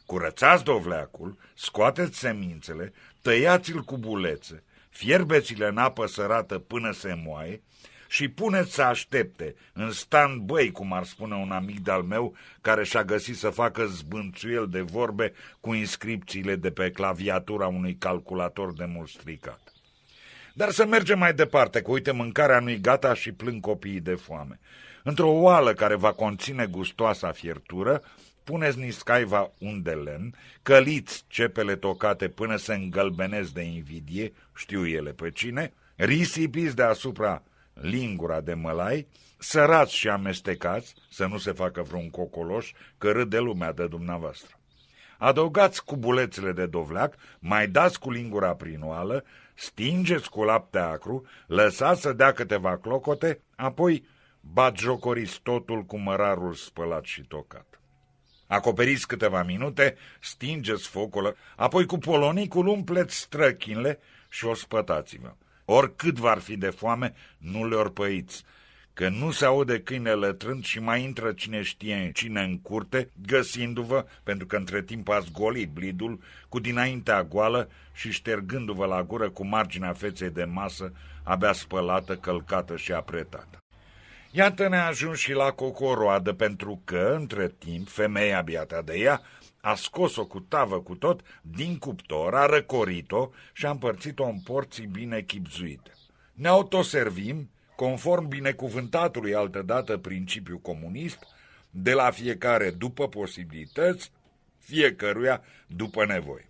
Curățați dovleacul, scoateți semințele, tăiați-l cu bulețe, fierbeți-le în apă sărată până se moaie și puneți să aștepte în stan băi, cum ar spune un amic de-al meu, care și-a găsit să facă zbânțuiel de vorbe cu inscripțiile de pe claviatura unui calculator de mult stricat. Dar să mergem mai departe, că uite, mâncarea nu-i gata și plâng copiii de foame. Într-o oală care va conține gustoasa fiertură, puneți niscaiva un de lemn, căliți cepele tocate până se îngălbenesc de invidie, știu ele pe cine, risipiți deasupra lingura de mălai, sărați și amestecați, să nu se facă vreun cocoloș, că râde lumea de dumneavoastră. Adăugați cubulețele de dovleac, mai dați cu lingura oală, stingeți cu lapte acru, lăsați să dea câteva clocote, apoi bat batjocoriți totul cu mărarul spălat și tocat. Acoperiți câteva minute, stingeți focul, apoi cu polonicul umpleți străchinile și o spătați-vă. Oricât v-ar fi de foame, nu le orpăiți, că nu se aude câine lătrând și mai intră cine știe cine în curte, găsindu-vă, pentru că între timp ați golit blidul, cu dinaintea goală și ștergându-vă la gură cu marginea feței de masă, abia spălată, călcată și apretată. Iată ne-a ajuns și la cocoroadă, pentru că, între timp, femeia biata de ea a scos-o cu tavă cu tot din cuptor, a răcorit-o și a împărțit-o în porții bine chipzuite. Ne autoservim, conform binecuvântatului altădată principiu comunist, de la fiecare după posibilități, fiecăruia după nevoi.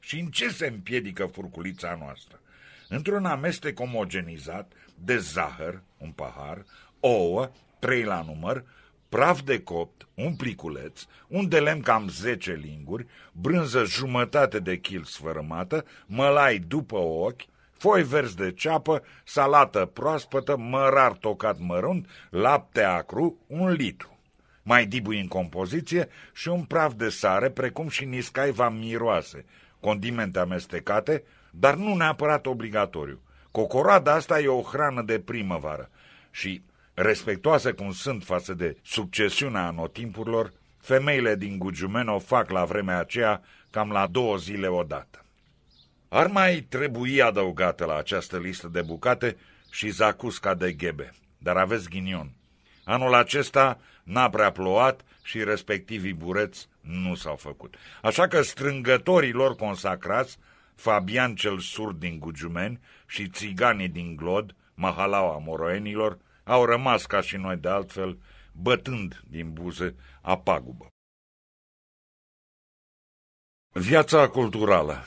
Și în ce se împiedică furculița noastră? Într-un amestec omogenizat de zahăr, un pahar, ouă, trei la număr, praf de copt, un pliculeț, un de lemn cam 10 linguri, brânză jumătate de chil sfărâmată, mălai după ochi, foi verzi de ceapă, salată proaspătă, mărar tocat mărunt, lapte acru, un litru. Mai dibui în compoziție și un praf de sare, precum și niscaiva miroase, condimente amestecate, dar nu neapărat obligatoriu. cocorada asta e o hrană de primăvară și Respectoase cum sunt față de succesiunea anotimpurilor, femeile din Gugiumen o fac la vremea aceea cam la două zile odată. Ar mai trebui adăugată la această listă de bucate și zacusca de ghebe, dar aveți ghinion. Anul acesta n-a prea plouat și respectivii bureți nu s-au făcut. Așa că strângătorii lor consacrați, Fabian cel Surd din Gugiumen și țiganii din Glod, Mahalaua Moroenilor, au rămas ca și noi de altfel, bătând din buze a pagubă. Viața culturală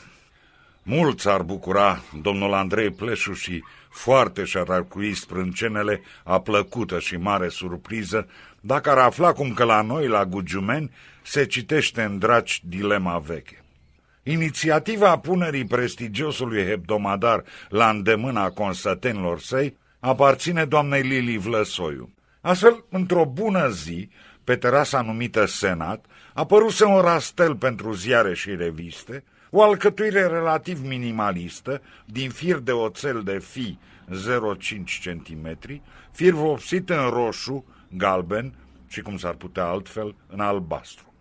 Mulți ar bucura domnul Andrei Pleșu și foarte și-ar arcui sprâncenele a plăcută și mare surpriză dacă ar afla cum că la noi, la Gugiumeni, se citește în draci dilema veche. Inițiativa punerii prestigiosului hebdomadar la îndemâna consătenilor săi aparține doamnei Lili Vlăsoiu. Astfel, într-o bună zi, pe terasa numită Senat, apăruse un rastel pentru ziare și reviste, o alcătuire relativ minimalistă, din fir de oțel de fi 0,5 cm, fir vopsit în roșu, galben și, cum s-ar putea altfel, în albastru.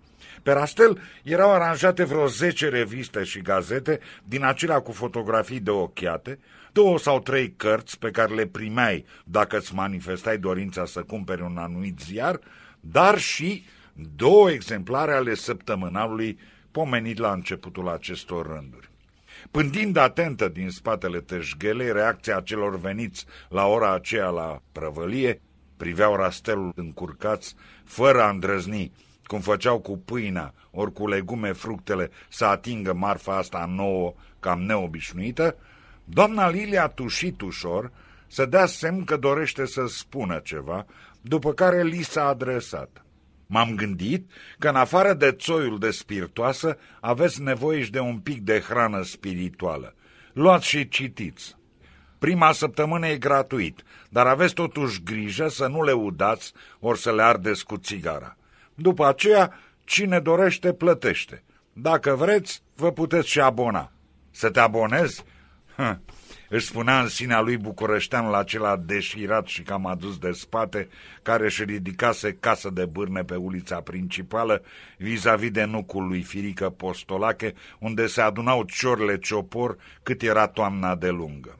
Pe rastel erau aranjate vreo 10 reviste și gazete, din acelea cu fotografii de ochiate, două sau trei cărți pe care le primeai dacă îți manifestai dorința să cumperi un anumit ziar, dar și două exemplare ale săptămânalului pomenit la începutul acestor rânduri. Pândind atentă din spatele tășghelei, reacția celor veniți la ora aceea la prăvălie, priveau rastelul încurcați, fără a îndrăzni, cum făceau cu pâinea, ori cu legume, fructele, să atingă marfa asta nouă, cam neobișnuită, Doamna Lilia a tușit ușor să dea semn că dorește să spună ceva, după care li s-a adresat. M-am gândit că în afară de țoiul de spiritoasă aveți nevoie și de un pic de hrană spirituală. Luați și citiți. Prima săptămână e gratuit, dar aveți totuși grijă să nu le udați ori să le ardeți cu țigara. După aceea, cine dorește, plătește. Dacă vreți, vă puteți și abona. Să te abonezi? își spunea în sinea lui Bucureștean la acela deșirat și cam adus de spate, care își ridicase casă de bârne pe ulița principală, vis-a-vis -vis de nucul lui Firică Postolache, unde se adunau ciorile ciopor cât era toamna de lungă.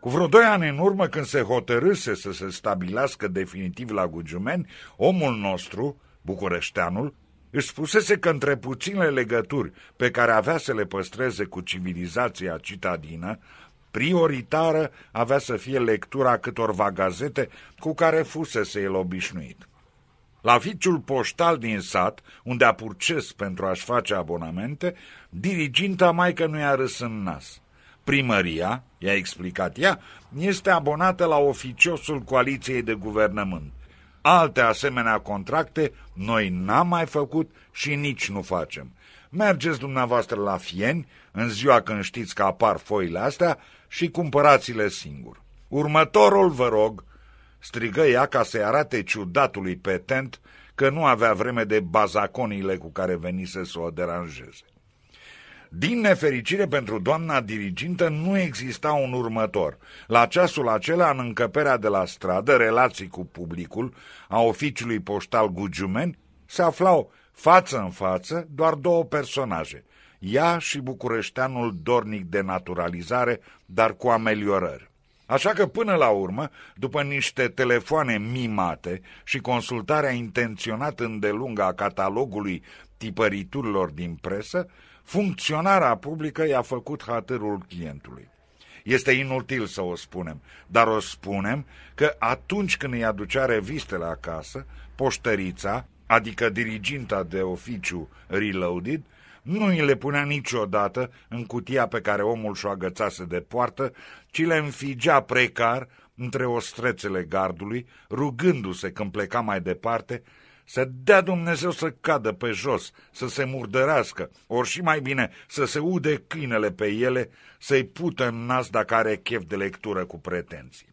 Cu vreo doi ani în urmă, când se hotărâse să se stabilească definitiv la Gugiumeni, omul nostru, bucureșteanul, își spusese că între puținele legături pe care avea să le păstreze cu civilizația citadină, prioritară avea să fie lectura câtorva gazete cu care fusese el obișnuit. La viciul poștal din sat, unde a purces pentru a-și face abonamente, diriginta mai că nu i-a râs în nas. Primăria, i-a explicat ea, este abonată la oficiosul coaliției de guvernământ Alte asemenea contracte noi n-am mai făcut și nici nu facem. Mergeți dumneavoastră la Fieni în ziua când știți că apar foile astea și cumpărați-le singur. Următorul, vă rog, strigă ea ca să-i arate ciudatului petent că nu avea vreme de bazaconile cu care venise să o deranjeze. Din nefericire pentru doamna dirigintă nu exista un următor. La ceasul acela, în încăperea de la stradă, relații cu publicul, a oficiului poștal Gugiumen, se aflau față în față doar două personaje, ea și bucureșteanul dornic de naturalizare, dar cu ameliorări. Așa că până la urmă, după niște telefoane mimate și consultarea intenționată îndelungă a catalogului tipăriturilor din presă, funcționarea publică i-a făcut hatărul clientului. Este inutil să o spunem, dar o spunem că atunci când îi aducea revistele acasă, poșterița, adică diriginta de oficiu Reloaded, nu îi le punea niciodată în cutia pe care omul și-o agățase de poartă, ci le înfigea precar între ostrețele gardului, rugându-se când pleca mai departe să dea Dumnezeu să cadă pe jos, să se murdărească, ori și mai bine să se ude câinele pe ele, să-i pută în nas dacă are chef de lectură cu pretenții.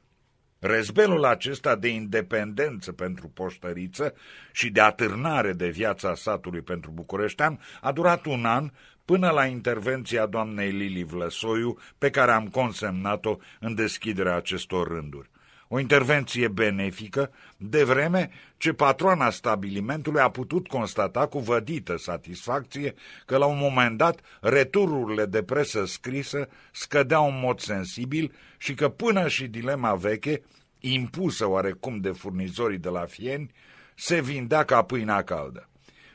Rezbelul acesta de independență pentru poștăriță și de atârnare de viața satului pentru bucureștean a durat un an până la intervenția doamnei Lili Vlăsoiu, pe care am consemnat-o în deschiderea acestor rânduri o intervenție benefică, de vreme ce patroana stabilimentului a putut constata cu vădită satisfacție că la un moment dat retururile de presă scrisă scădeau în mod sensibil și că până și dilema veche, impusă oarecum de furnizorii de la Fieni, se vindea ca pâinea caldă.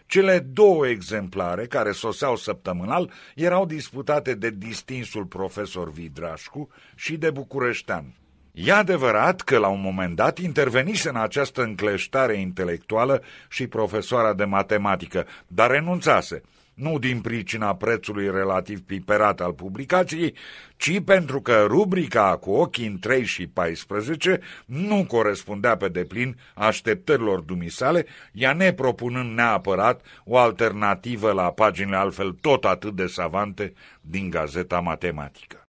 Cele două exemplare care soseau săptămânal erau disputate de distinsul profesor Vidrașcu și de Bucureștean. E adevărat că la un moment dat intervenise în această încleștare intelectuală și profesoara de matematică, dar renunțase, nu din pricina prețului relativ piperat al publicației, ci pentru că rubrica cu ochii în 3 și 14 nu corespundea pe deplin așteptărilor dumisale, ea ne propunând neapărat o alternativă la paginile altfel tot atât de savante din Gazeta Matematică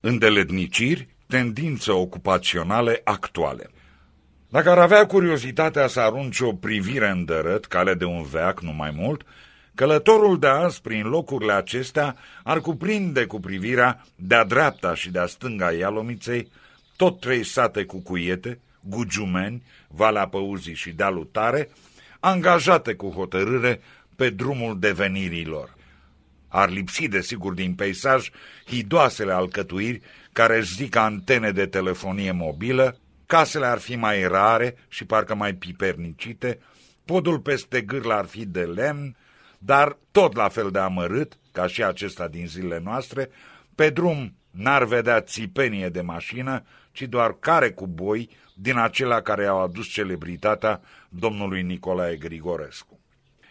îndeletniciri, tendințe ocupaționale actuale. Dacă ar avea curiozitatea să arunce o privire în dărăt, cale de un veac, nu mai mult, călătorul de azi prin locurile acestea ar cuprinde cu privirea de-a dreapta și de-a stânga Ialomiței tot trei sate cu cuiete, Gugiumeni, Valea Păuzii și Dealutare, angajate cu hotărâre pe drumul devenirilor. lor. Ar lipsi, desigur, din peisaj hidoasele alcătuiri care își zic antene de telefonie mobilă, casele ar fi mai rare și parcă mai pipernicite, podul peste gârlă ar fi de lemn, dar tot la fel de amărât, ca și acesta din zilele noastre, pe drum n-ar vedea țipenie de mașină, ci doar care cu boi din acela care au adus celebritatea domnului Nicolae Grigorescu.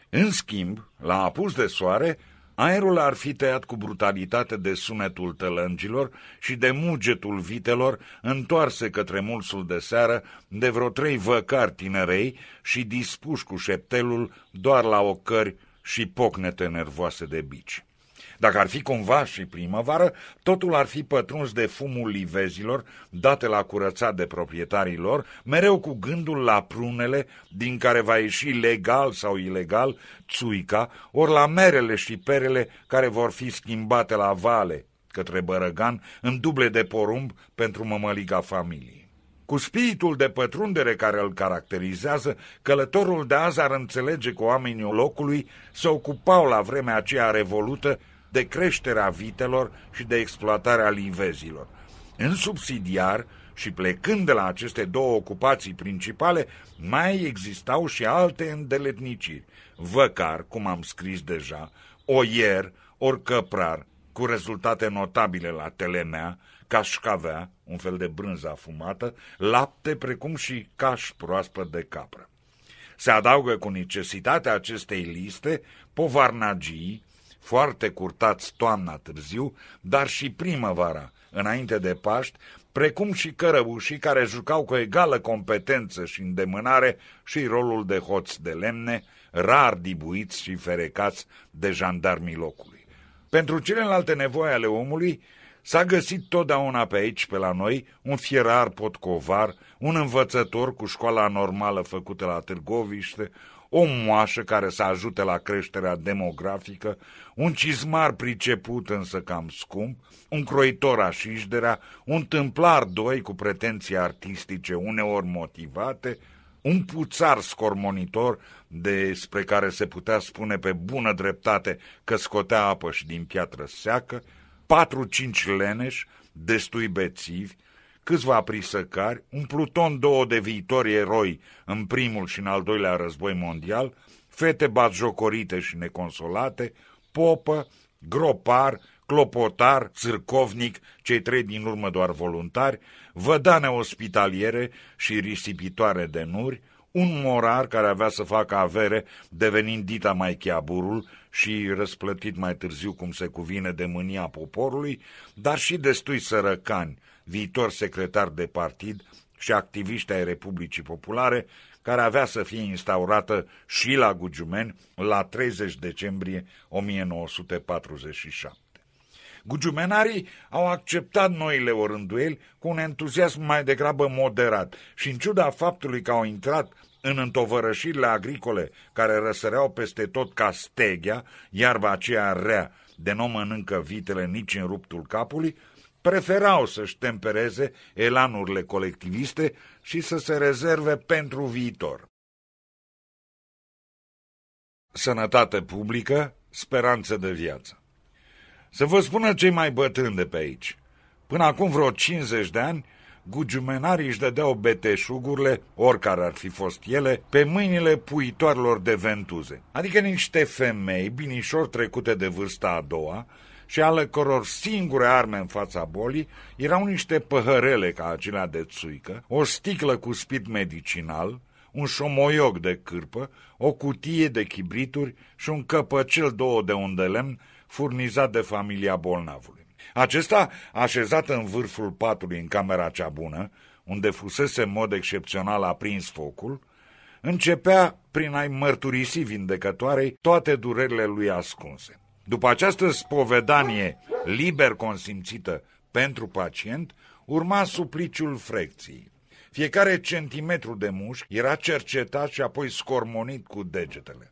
În schimb, la apus de soare, Aerul ar fi tăiat cu brutalitate de sunetul tălângilor și de mugetul vitelor întoarse către mulțul de seară de vreo trei văcari tinerei și dispuși cu șeptelul doar la ocări și pocnete nervoase de bici. Dacă ar fi cumva și primăvară, totul ar fi pătruns de fumul livezilor, date la curățat de proprietarii lor, mereu cu gândul la prunele, din care va ieși legal sau ilegal țuica, ori la merele și perele care vor fi schimbate la vale, către Bărăgan, în duble de porumb pentru mămăliga familiei. Cu spiritul de pătrundere care îl caracterizează, călătorul de azi ar înțelege cu oamenii locului să ocupau la vremea aceea revolută de creșterea vitelor și de exploatarea livezilor. În subsidiar și plecând de la aceste două ocupații principale, mai existau și alte îndeletniciri. Văcar, cum am scris deja, oier, orcăprar, cu rezultate notabile la telemea, cașcavea, un fel de brânză afumată, lapte precum și caș proaspăt de capră. Se adaugă cu necesitatea acestei liste povarnagii, foarte curtați toamna târziu, dar și primăvara, înainte de Paști, precum și cărăbușii care jucau cu egală competență și îndemânare și rolul de hoți de lemne, rar dibuiți și ferecați de jandarmii locului. Pentru celelalte nevoi ale omului, S-a găsit totdeauna pe aici, pe la noi, un fierar potcovar, un învățător cu școala normală făcută la Târgoviște, o moașă care să ajute la creșterea demografică, un cizmar priceput însă cam scump, un croitor așișderea, un tâmplar doi cu pretenții artistice uneori motivate, un puțar scormonitor despre care se putea spune pe bună dreptate că scotea apă și din piatră seacă, patru-cinci leneși, destui bețivi, câțiva prisăcari, un pluton două de viitori eroi în primul și în al doilea război mondial, fete batjocorite și neconsolate, popă, gropar, clopotar, țârcovnic, cei trei din urmă doar voluntari, vădane ospitaliere și risipitoare de nuri, un morar care avea să facă avere devenind dita mai chiaburul și răsplătit mai târziu cum se cuvine de mânia poporului, dar și destui sărăcani, viitor secretar de partid și activiști ai Republicii Populare, care avea să fie instaurată și la Gugiumen la 30 decembrie 1947. Gugiumenarii au acceptat noile orânduieli cu un entuziasm mai degrabă moderat și în ciuda faptului că au intrat în întovărășirile agricole care răsăreau peste tot ca steghea, iarba aceea rea de nu mănâncă vitele nici în ruptul capului, preferau să-și tempereze elanurile colectiviste și să se rezerve pentru viitor. Sănătate publică, speranță de viață. Să vă spună cei mai bătrâni de pe aici. Până acum vreo 50 de ani, gugiumenarii își dădeau beteșugurile, oricare ar fi fost ele, pe mâinile puitoarelor de ventuze, adică niște femei, binișor trecute de vârsta a doua, și ale căror singure arme în fața bolii erau niște păhărele ca acelea de țuică, o sticlă cu spit medicinal, un șomoioc de cârpă, o cutie de chibrituri și un căpăcel două de un de lemn furnizat de familia bolnavului. Acesta, așezat în vârful patului în camera cea bună, unde fusese în mod excepțional aprins focul, începea prin a-i mărturisi vindecătoarei toate durerile lui ascunse. După această spovedanie liber consimțită pentru pacient, urma supliciul frecții. Fiecare centimetru de mușchi era cercetat și apoi scormonit cu degetele.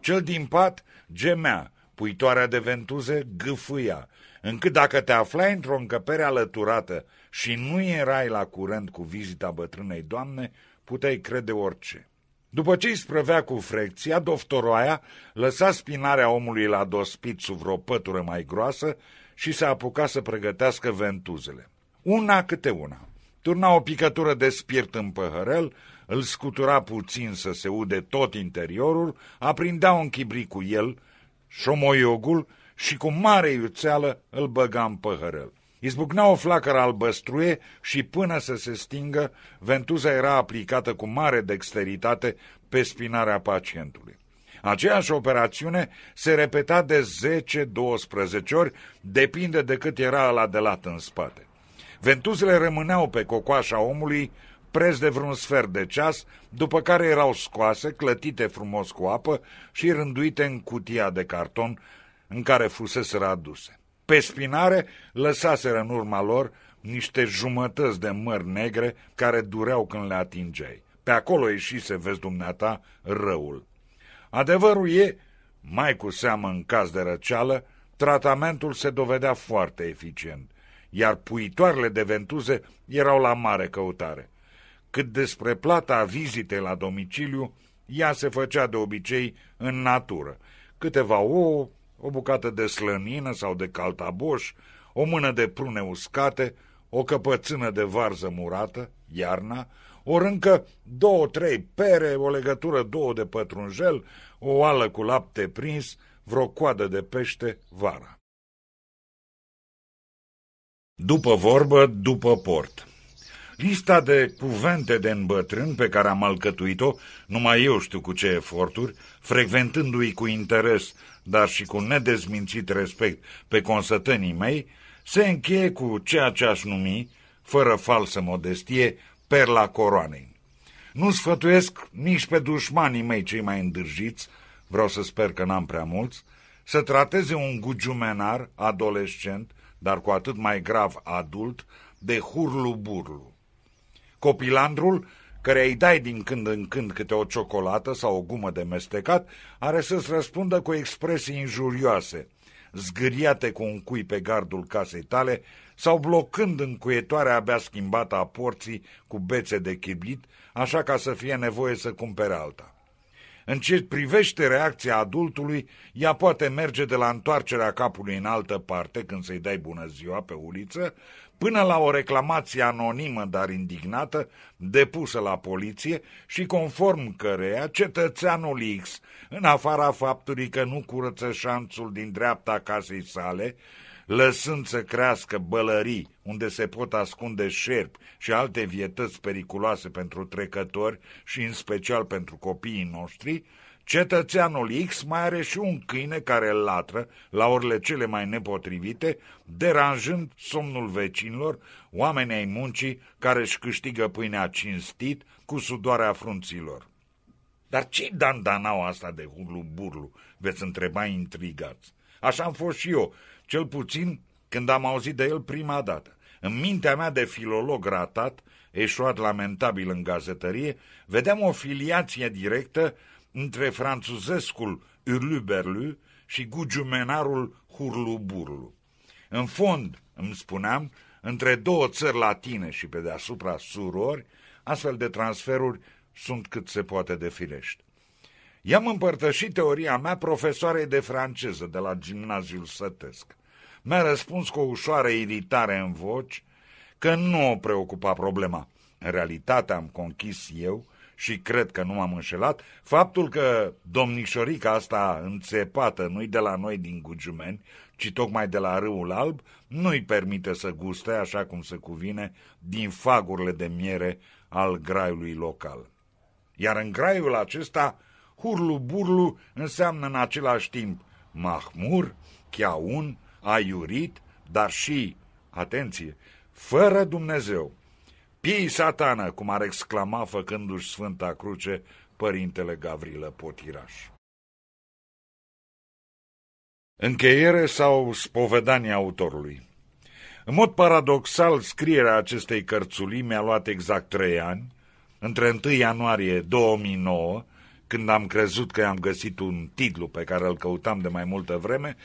Cel din pat gemea, puitoarea de ventuze gâfâia, încât dacă te aflai într-o încăpere alăturată și nu erai la curent cu vizita bătrânei doamne, puteai crede orice. După ce îi sprăvea cu frecția, doftoroaia lăsa spinarea omului la dospit sub vreo pătură mai groasă și se apuca să pregătească ventuzele. Una câte una. Turna o picătură de spirt în păhărel, îl scutura puțin să se ude tot interiorul, aprindea un chibrit cu el, șomoiogul, și cu mare iuțeală îl băga în păhărel. Izbucnea o flacără albăstruie și până să se stingă, ventuza era aplicată cu mare dexteritate pe spinarea pacientului. Aceeași operațiune se repeta de 10-12 ori, depinde de cât era la de lat în spate. Ventuzele rămâneau pe cocoașa omului preț de vreun sfert de ceas, după care erau scoase, clătite frumos cu apă și rânduite în cutia de carton în care fusese aduse. Pe spinare lăsaseră în urma lor niște jumătăți de măr negre care dureau când le atingeai. Pe acolo ieșise, vezi dumneata, răul. Adevărul e, mai cu seamă în caz de răceală, tratamentul se dovedea foarte eficient, iar puitoarele de ventuze erau la mare căutare. Cât despre plata a vizitei la domiciliu, ea se făcea de obicei în natură, câteva ouă, o bucată de slănină sau de caltaboș, o mână de prune uscate, o căpățână de varză murată, iarna, o râncă, două, trei pere, o legătură, două de pătrunjel, o oală cu lapte prins, vreo coadă de pește vara. După vorbă, după port. Lista de cuvente de îmbătrân pe care am alcătuit-o, numai eu știu cu ce eforturi, frecventându-i cu interes dar și cu nedezmințit respect pe consătănii mei, se încheie cu ceea ce aș numi, fără falsă modestie, perla coroanei. Nu sfătuiesc nici pe dușmanii mei cei mai îndârjiți, vreau să sper că n-am prea mulți, să trateze un gugiumenar, adolescent, dar cu atât mai grav adult, de hurlu-burlu. Copilandrul care îi dai din când în când câte o ciocolată sau o gumă de mestecat, are să-ți răspundă cu expresii injurioase, zgâriate cu un cui pe gardul casei tale sau blocând în cuietoarea abia schimbată a porții cu bețe de chibit, așa ca să fie nevoie să cumpere alta. În ce privește reacția adultului, ea poate merge de la întoarcerea capului în altă parte când să-i dai bună ziua pe uliță, până la o reclamație anonimă, dar indignată, depusă la poliție și conform căreia cetățeanul X, în afara faptului că nu curăță șanțul din dreapta casei sale, lăsând să crească bălării unde se pot ascunde șerpi și alte vietăți periculoase pentru trecători și în special pentru copiii noștri, Cetățeanul X mai are și un câine care îl latră la orele cele mai nepotrivite, deranjând somnul vecinilor, oamenii ai muncii care își câștigă pâinea cinstit cu sudoarea frunților. Dar ce dandanau asta de hurlu burlu Veți întreba intrigați. Așa am fost și eu, cel puțin când am auzit de el prima dată. În mintea mea de filolog ratat, eșuat lamentabil în gazetărie, vedeam o filiație directă între franțuzescul Urluberlu și gugiumenarul Hurluburlu. În fond, îmi spuneam, între două țări latine și pe deasupra surori, astfel de transferuri sunt cât se poate de firești. I-am împărtășit teoria mea profesoarei de franceză de la gimnaziul sătesc. Mi-a răspuns cu o ușoară iritare în voci că nu o preocupa problema. În realitate am conchis eu și cred că nu m-am înșelat, faptul că domnișorica asta înțepată nu-i de la noi din Gugiumeni, ci tocmai de la Râul Alb, nu-i permite să guste, așa cum se cuvine, din fagurile de miere al graiului local. Iar în graiul acesta, hurlu-burlu înseamnă în același timp mahmur, chiaun, aiurit, dar și, atenție, fără Dumnezeu. Pii satană, cum ar exclama făcându-și Sfânta Cruce părintele Gavrilă Potiraș. Încheiere sau spovedanie autorului În mod paradoxal, scrierea acestei cărțulii mi-a luat exact trei ani, între 1 ianuarie 2009, când am crezut că am găsit un titlu pe care îl căutam de mai multă vreme,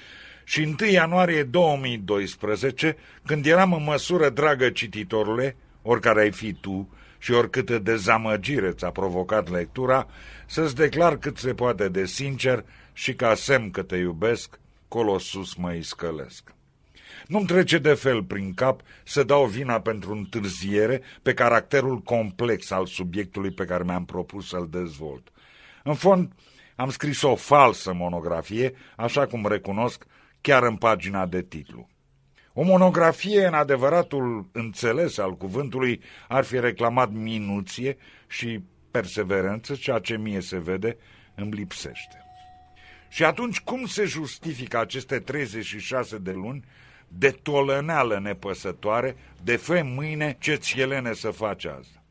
și 1 ianuarie 2012, când eram în măsură, dragă cititorule, oricare ai fi tu și oricâtă dezamăgire ți-a provocat lectura, să-ți declar cât se poate de sincer și ca semn că te iubesc, colosus mă iscălesc. Nu-mi trece de fel prin cap să dau vina pentru întârziere pe caracterul complex al subiectului pe care mi-am propus să-l dezvolt. În fond, am scris o falsă monografie, așa cum recunosc chiar în pagina de titlu. O monografie în adevăratul înțeles al cuvântului ar fi reclamat minuție și perseverență, ceea ce mie se vede îmi lipsește. Și atunci cum se justifică aceste 36 de luni de tolăneală nepăsătoare, de fă mâine ce-ți Elene să faci azi?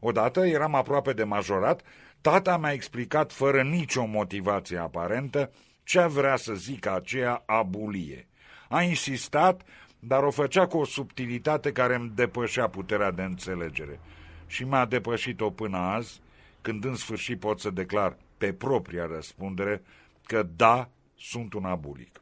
Odată eram aproape de majorat, tata mi-a explicat fără nicio motivație aparentă ce vrea să zică aceea abulie – a insistat, dar o făcea cu o subtilitate care îmi depășea puterea de înțelegere. Și m-a depășit-o până azi, când în sfârșit pot să declar pe propria răspundere că da, sunt un abulic.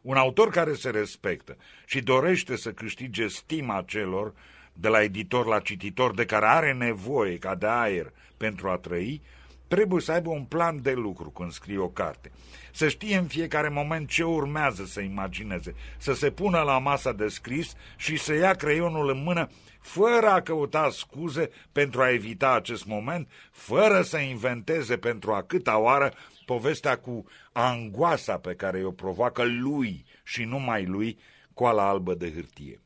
Un autor care se respectă și dorește să câștige stima celor de la editor la cititor de care are nevoie ca de aer pentru a trăi, Trebuie să aibă un plan de lucru când scrie o carte. Să știe în fiecare moment ce urmează să imagineze, să se pună la masa de scris și să ia creionul în mână fără a căuta scuze pentru a evita acest moment, fără să inventeze pentru a câta oară povestea cu angoasa pe care o provoacă lui și numai lui coala albă de hârtie.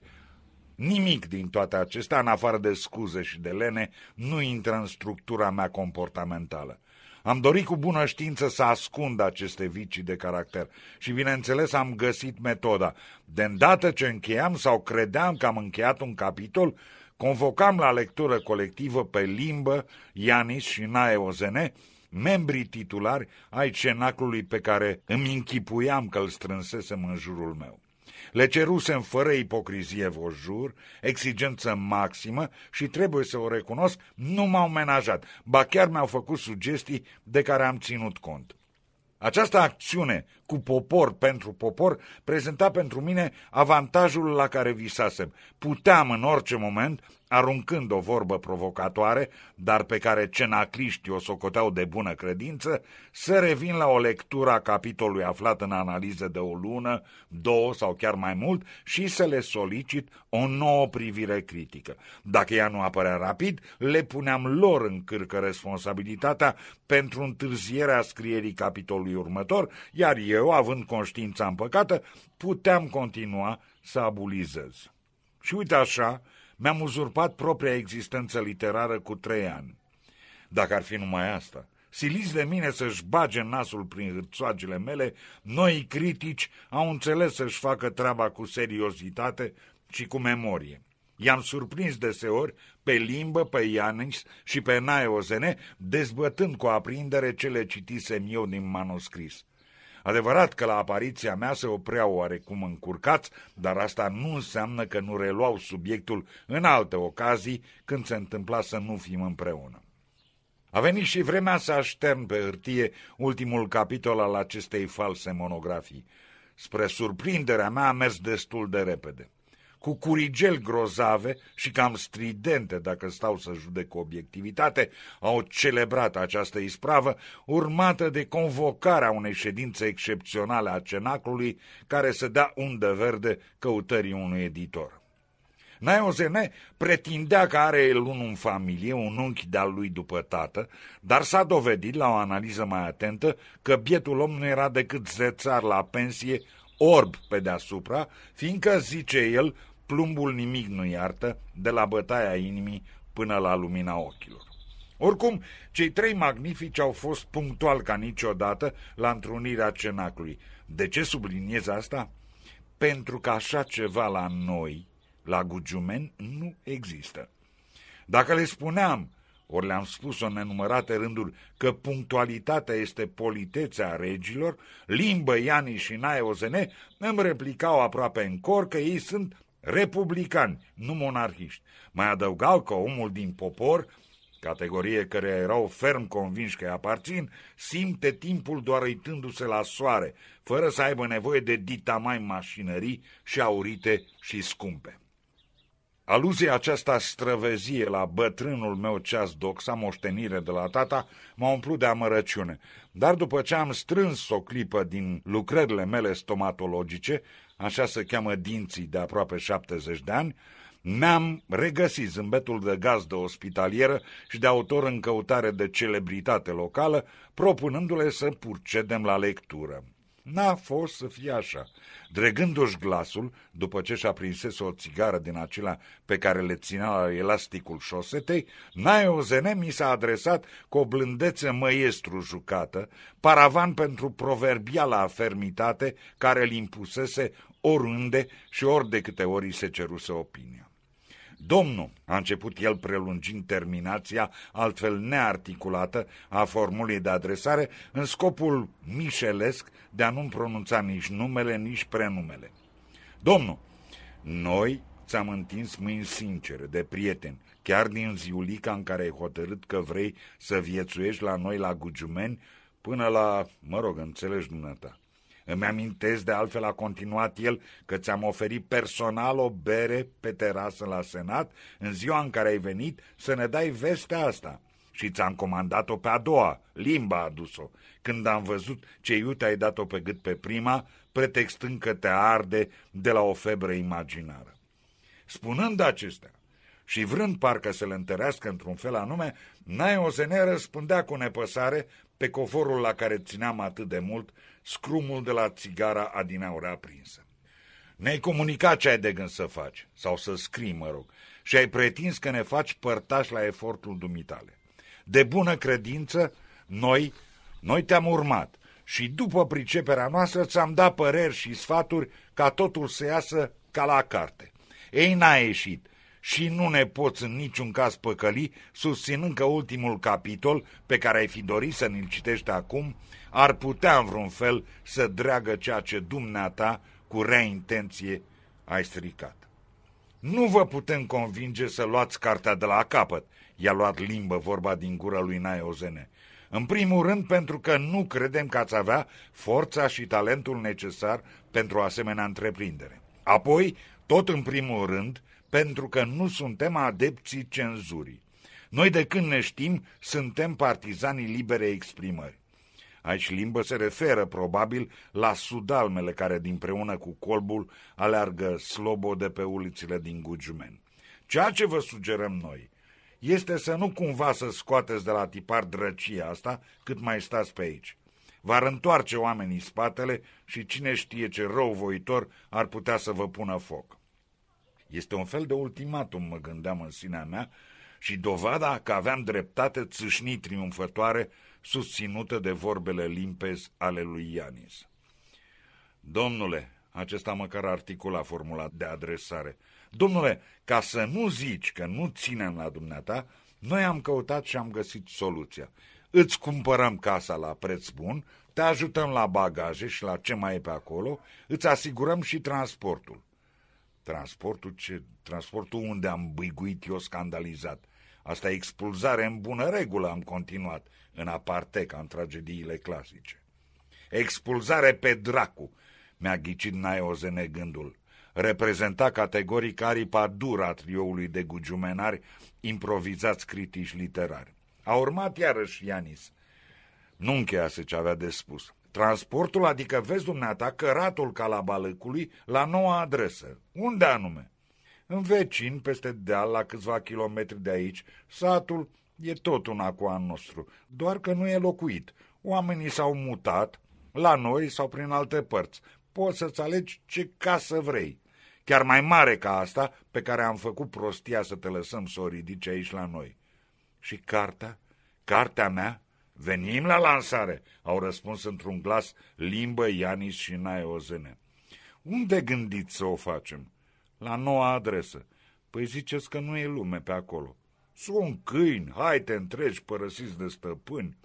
Nimic din toate acestea, în afară de scuze și de lene, nu intră în structura mea comportamentală. Am dorit cu bună știință să ascund aceste vicii de caracter și, bineînțeles, am găsit metoda. De îndată ce încheiam sau credeam că am încheiat un capitol, convocam la lectură colectivă pe limbă Ianis și Nae Ozene, membrii titulari ai cenaclului pe care îmi închipuiam că îl strânsesem în jurul meu. Le cerusem fără ipocrizie, vă jur, exigență maximă și trebuie să o recunosc, nu m-au menajat, ba chiar mi-au făcut sugestii de care am ținut cont. Această acțiune cu popor pentru popor prezenta pentru mine avantajul la care visasem. Puteam în orice moment aruncând o vorbă provocatoare, dar pe care cenacliștii o socoteau de bună credință, să revin la o lectură a capitolului aflat în analiză de o lună, două sau chiar mai mult și să le solicit o nouă privire critică. Dacă ea nu apărea rapid, le puneam lor în cârcă responsabilitatea pentru întârzierea scrierii capitolului următor, iar eu, având conștiința împăcată, puteam continua să abulizez. Și uite așa, mi-am uzurpat propria existență literară cu trei ani. Dacă ar fi numai asta, siliți de mine să-și bage nasul prin hârțoagele mele, noi critici au înțeles să-și facă treaba cu seriozitate și cu memorie. I-am surprins deseori pe limbă, pe Ianis și pe Naeozene, dezbătând cu aprindere cele citisem eu din manuscris. Adevărat că la apariția mea se opreau oarecum încurcați, dar asta nu înseamnă că nu reluau subiectul în alte ocazii când se întâmpla să nu fim împreună. A venit și vremea să aștern pe hârtie ultimul capitol al acestei false monografii. Spre surprinderea mea a mers destul de repede cu curigel grozave și cam stridente, dacă stau să judec cu obiectivitate, au celebrat această ispravă, urmată de convocarea unei ședințe excepționale a cenaclului, care să dea undă verde căutării unui editor. Naiozene pretindea că are el unul în familie, un unchi de-al lui după tată, dar s-a dovedit la o analiză mai atentă că bietul om nu era decât zețar la pensie, orb pe deasupra, fiindcă, zice el, plumbul nimic nu iartă, de la bătaia inimii până la lumina ochilor. Oricum, cei trei magnifici au fost punctual ca niciodată la întrunirea cenacului. De ce subliniez asta? Pentru că așa ceva la noi, la Gugiumen, nu există. Dacă le spuneam, ori le-am spus-o în nenumărate rânduri, că punctualitatea este politețea regilor, limbă, Iani și Nae Ozene îmi replicau aproape în cor că ei sunt republicani, nu monarhiști. Mai adăugau că omul din popor, categorie care erau ferm convinși că îi aparțin, simte timpul doar uitându-se la soare, fără să aibă nevoie de dita mai mașinării și aurite și scumpe. Aluzia aceasta străvezie la bătrânul meu ceas doxa, moștenire de la tata, m-a umplut de amărăciune. Dar după ce am strâns o clipă din lucrările mele stomatologice așa se cheamă dinții de aproape 70 de ani, mi-am regăsit zâmbetul de gazdă ospitalieră și de autor în căutare de celebritate locală, propunându-le să purcedem la lectură. N-a fost să fie așa. Dregându-și glasul, după ce și-a prinsese o țigară din acela pe care le ținea la elasticul șosetei, Naiozen mi s-a adresat cu o blândețe măiestru jucată, paravan pentru proverbiala afermitate care îl impusese oriunde și ori de câte ori se ceruse opinia. Domnul, a început el prelungind terminația, altfel nearticulată, a formulei de adresare, în scopul mișelesc de a nu pronunța nici numele, nici prenumele. Domnul, noi ți-am întins mâini sincere, de prieten, chiar din ziulica în care ai hotărât că vrei să viețuiești la noi la Gugiumeni până la, mă rog, înțelegi dumneata. Îmi amintesc, de altfel a continuat el, că ți-am oferit personal o bere pe terasă la Senat în ziua în care ai venit să ne dai vestea asta. Și ți-am comandat-o pe a doua, limba a adus-o. Când am văzut ce iute ai dat-o pe gât pe prima, pretextând că te arde de la o febră imaginară. Spunând acestea, și vrând parcă să-l întărească într-un fel anume, Nae Ozene răspundea cu nepăsare pe covorul la care țineam atât de mult scrumul de la țigara adineaură aprinsă. Ne-ai comunicat ce ai de gând să faci, sau să scrii, mă rog, și ai pretins că ne faci părtași la efortul dumitale. De bună credință, noi, noi te-am urmat și după priceperea noastră ți-am dat păreri și sfaturi ca totul să iasă ca la carte. Ei n-a ieșit, și nu ne poți în niciun caz păcăli, susținând că ultimul capitol, pe care ai fi dorit să ne-l citești acum, ar putea în vreun fel să dreagă ceea ce dumneata, cu rea intenție, ai stricat. Nu vă putem convinge să luați cartea de la capăt, i-a luat limbă vorba din gura lui Naiozene. În primul rând pentru că nu credem că ați avea forța și talentul necesar pentru o asemenea întreprindere. Apoi, tot în primul rând, pentru că nu suntem adepții cenzurii. Noi de când ne știm, suntem partizanii libere exprimări. Aici limbă se referă probabil la sudalmele care dinpreună cu colbul aleargă slobo de pe ulițile din Gugiumen. Ceea ce vă sugerăm noi este să nu cumva să scoateți de la tipar drăcia asta cât mai stați pe aici. V-ar întoarce oamenii spatele și cine știe ce rău voitor ar putea să vă pună foc. Este un fel de ultimatum, mă gândeam în sinea mea, și dovada că aveam dreptate țâșnii triumfătoare, susținută de vorbele limpezi ale lui Ianis. Domnule, acesta măcar articula formula de adresare, domnule, ca să nu zici că nu ținem la dumneata, noi am căutat și am găsit soluția. Îți cumpărăm casa la preț bun, te ajutăm la bagaje și la ce mai e pe acolo, îți asigurăm și transportul. Transportul, ce, transportul unde am băiguit eu scandalizat. Asta e expulzare în bună regulă, am continuat, în aparte ca în tragediile clasice. Expulzare pe dracu, mi-a ghicit Naiozene gândul. Reprezenta categoric aripa dura a trioului de gugiumenari improvizați critici literari. A urmat iarăși Ianis. Nu încheiase ce avea de spus. Transportul, adică vezi dumneata căratul Calabalâcului la noua adresă. Unde anume? În vecin, peste deal, la câțiva kilometri de aici, satul e tot un acuan al nostru, doar că nu e locuit. Oamenii s-au mutat, la noi sau prin alte părți. Poți să-ți alegi ce casă vrei. Chiar mai mare ca asta, pe care am făcut prostia să te lăsăm să o ridici aici la noi. Și cartea? Cartea mea? Venim la lansare, au răspuns într-un glas limbă Ianis și Naiozene. Unde gândiți să o facem? La noua adresă. Păi ziceți că nu e lume pe acolo. Sunt câini, hai te întregi, părăsiți de stăpâni.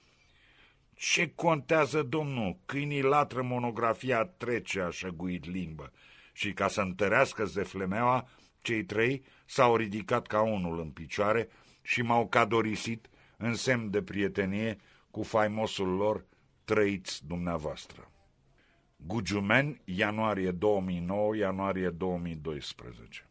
Ce contează, domnul? Câinii latră monografia trece, a șăguit limbă. Și ca să întărească zeflemeaua, cei trei s-au ridicat ca unul în picioare și m-au cadorisit în semn de prietenie cu faimosul lor Trăiți dumneavoastră. Gugiumen, ianuarie 2009, ianuarie 2012.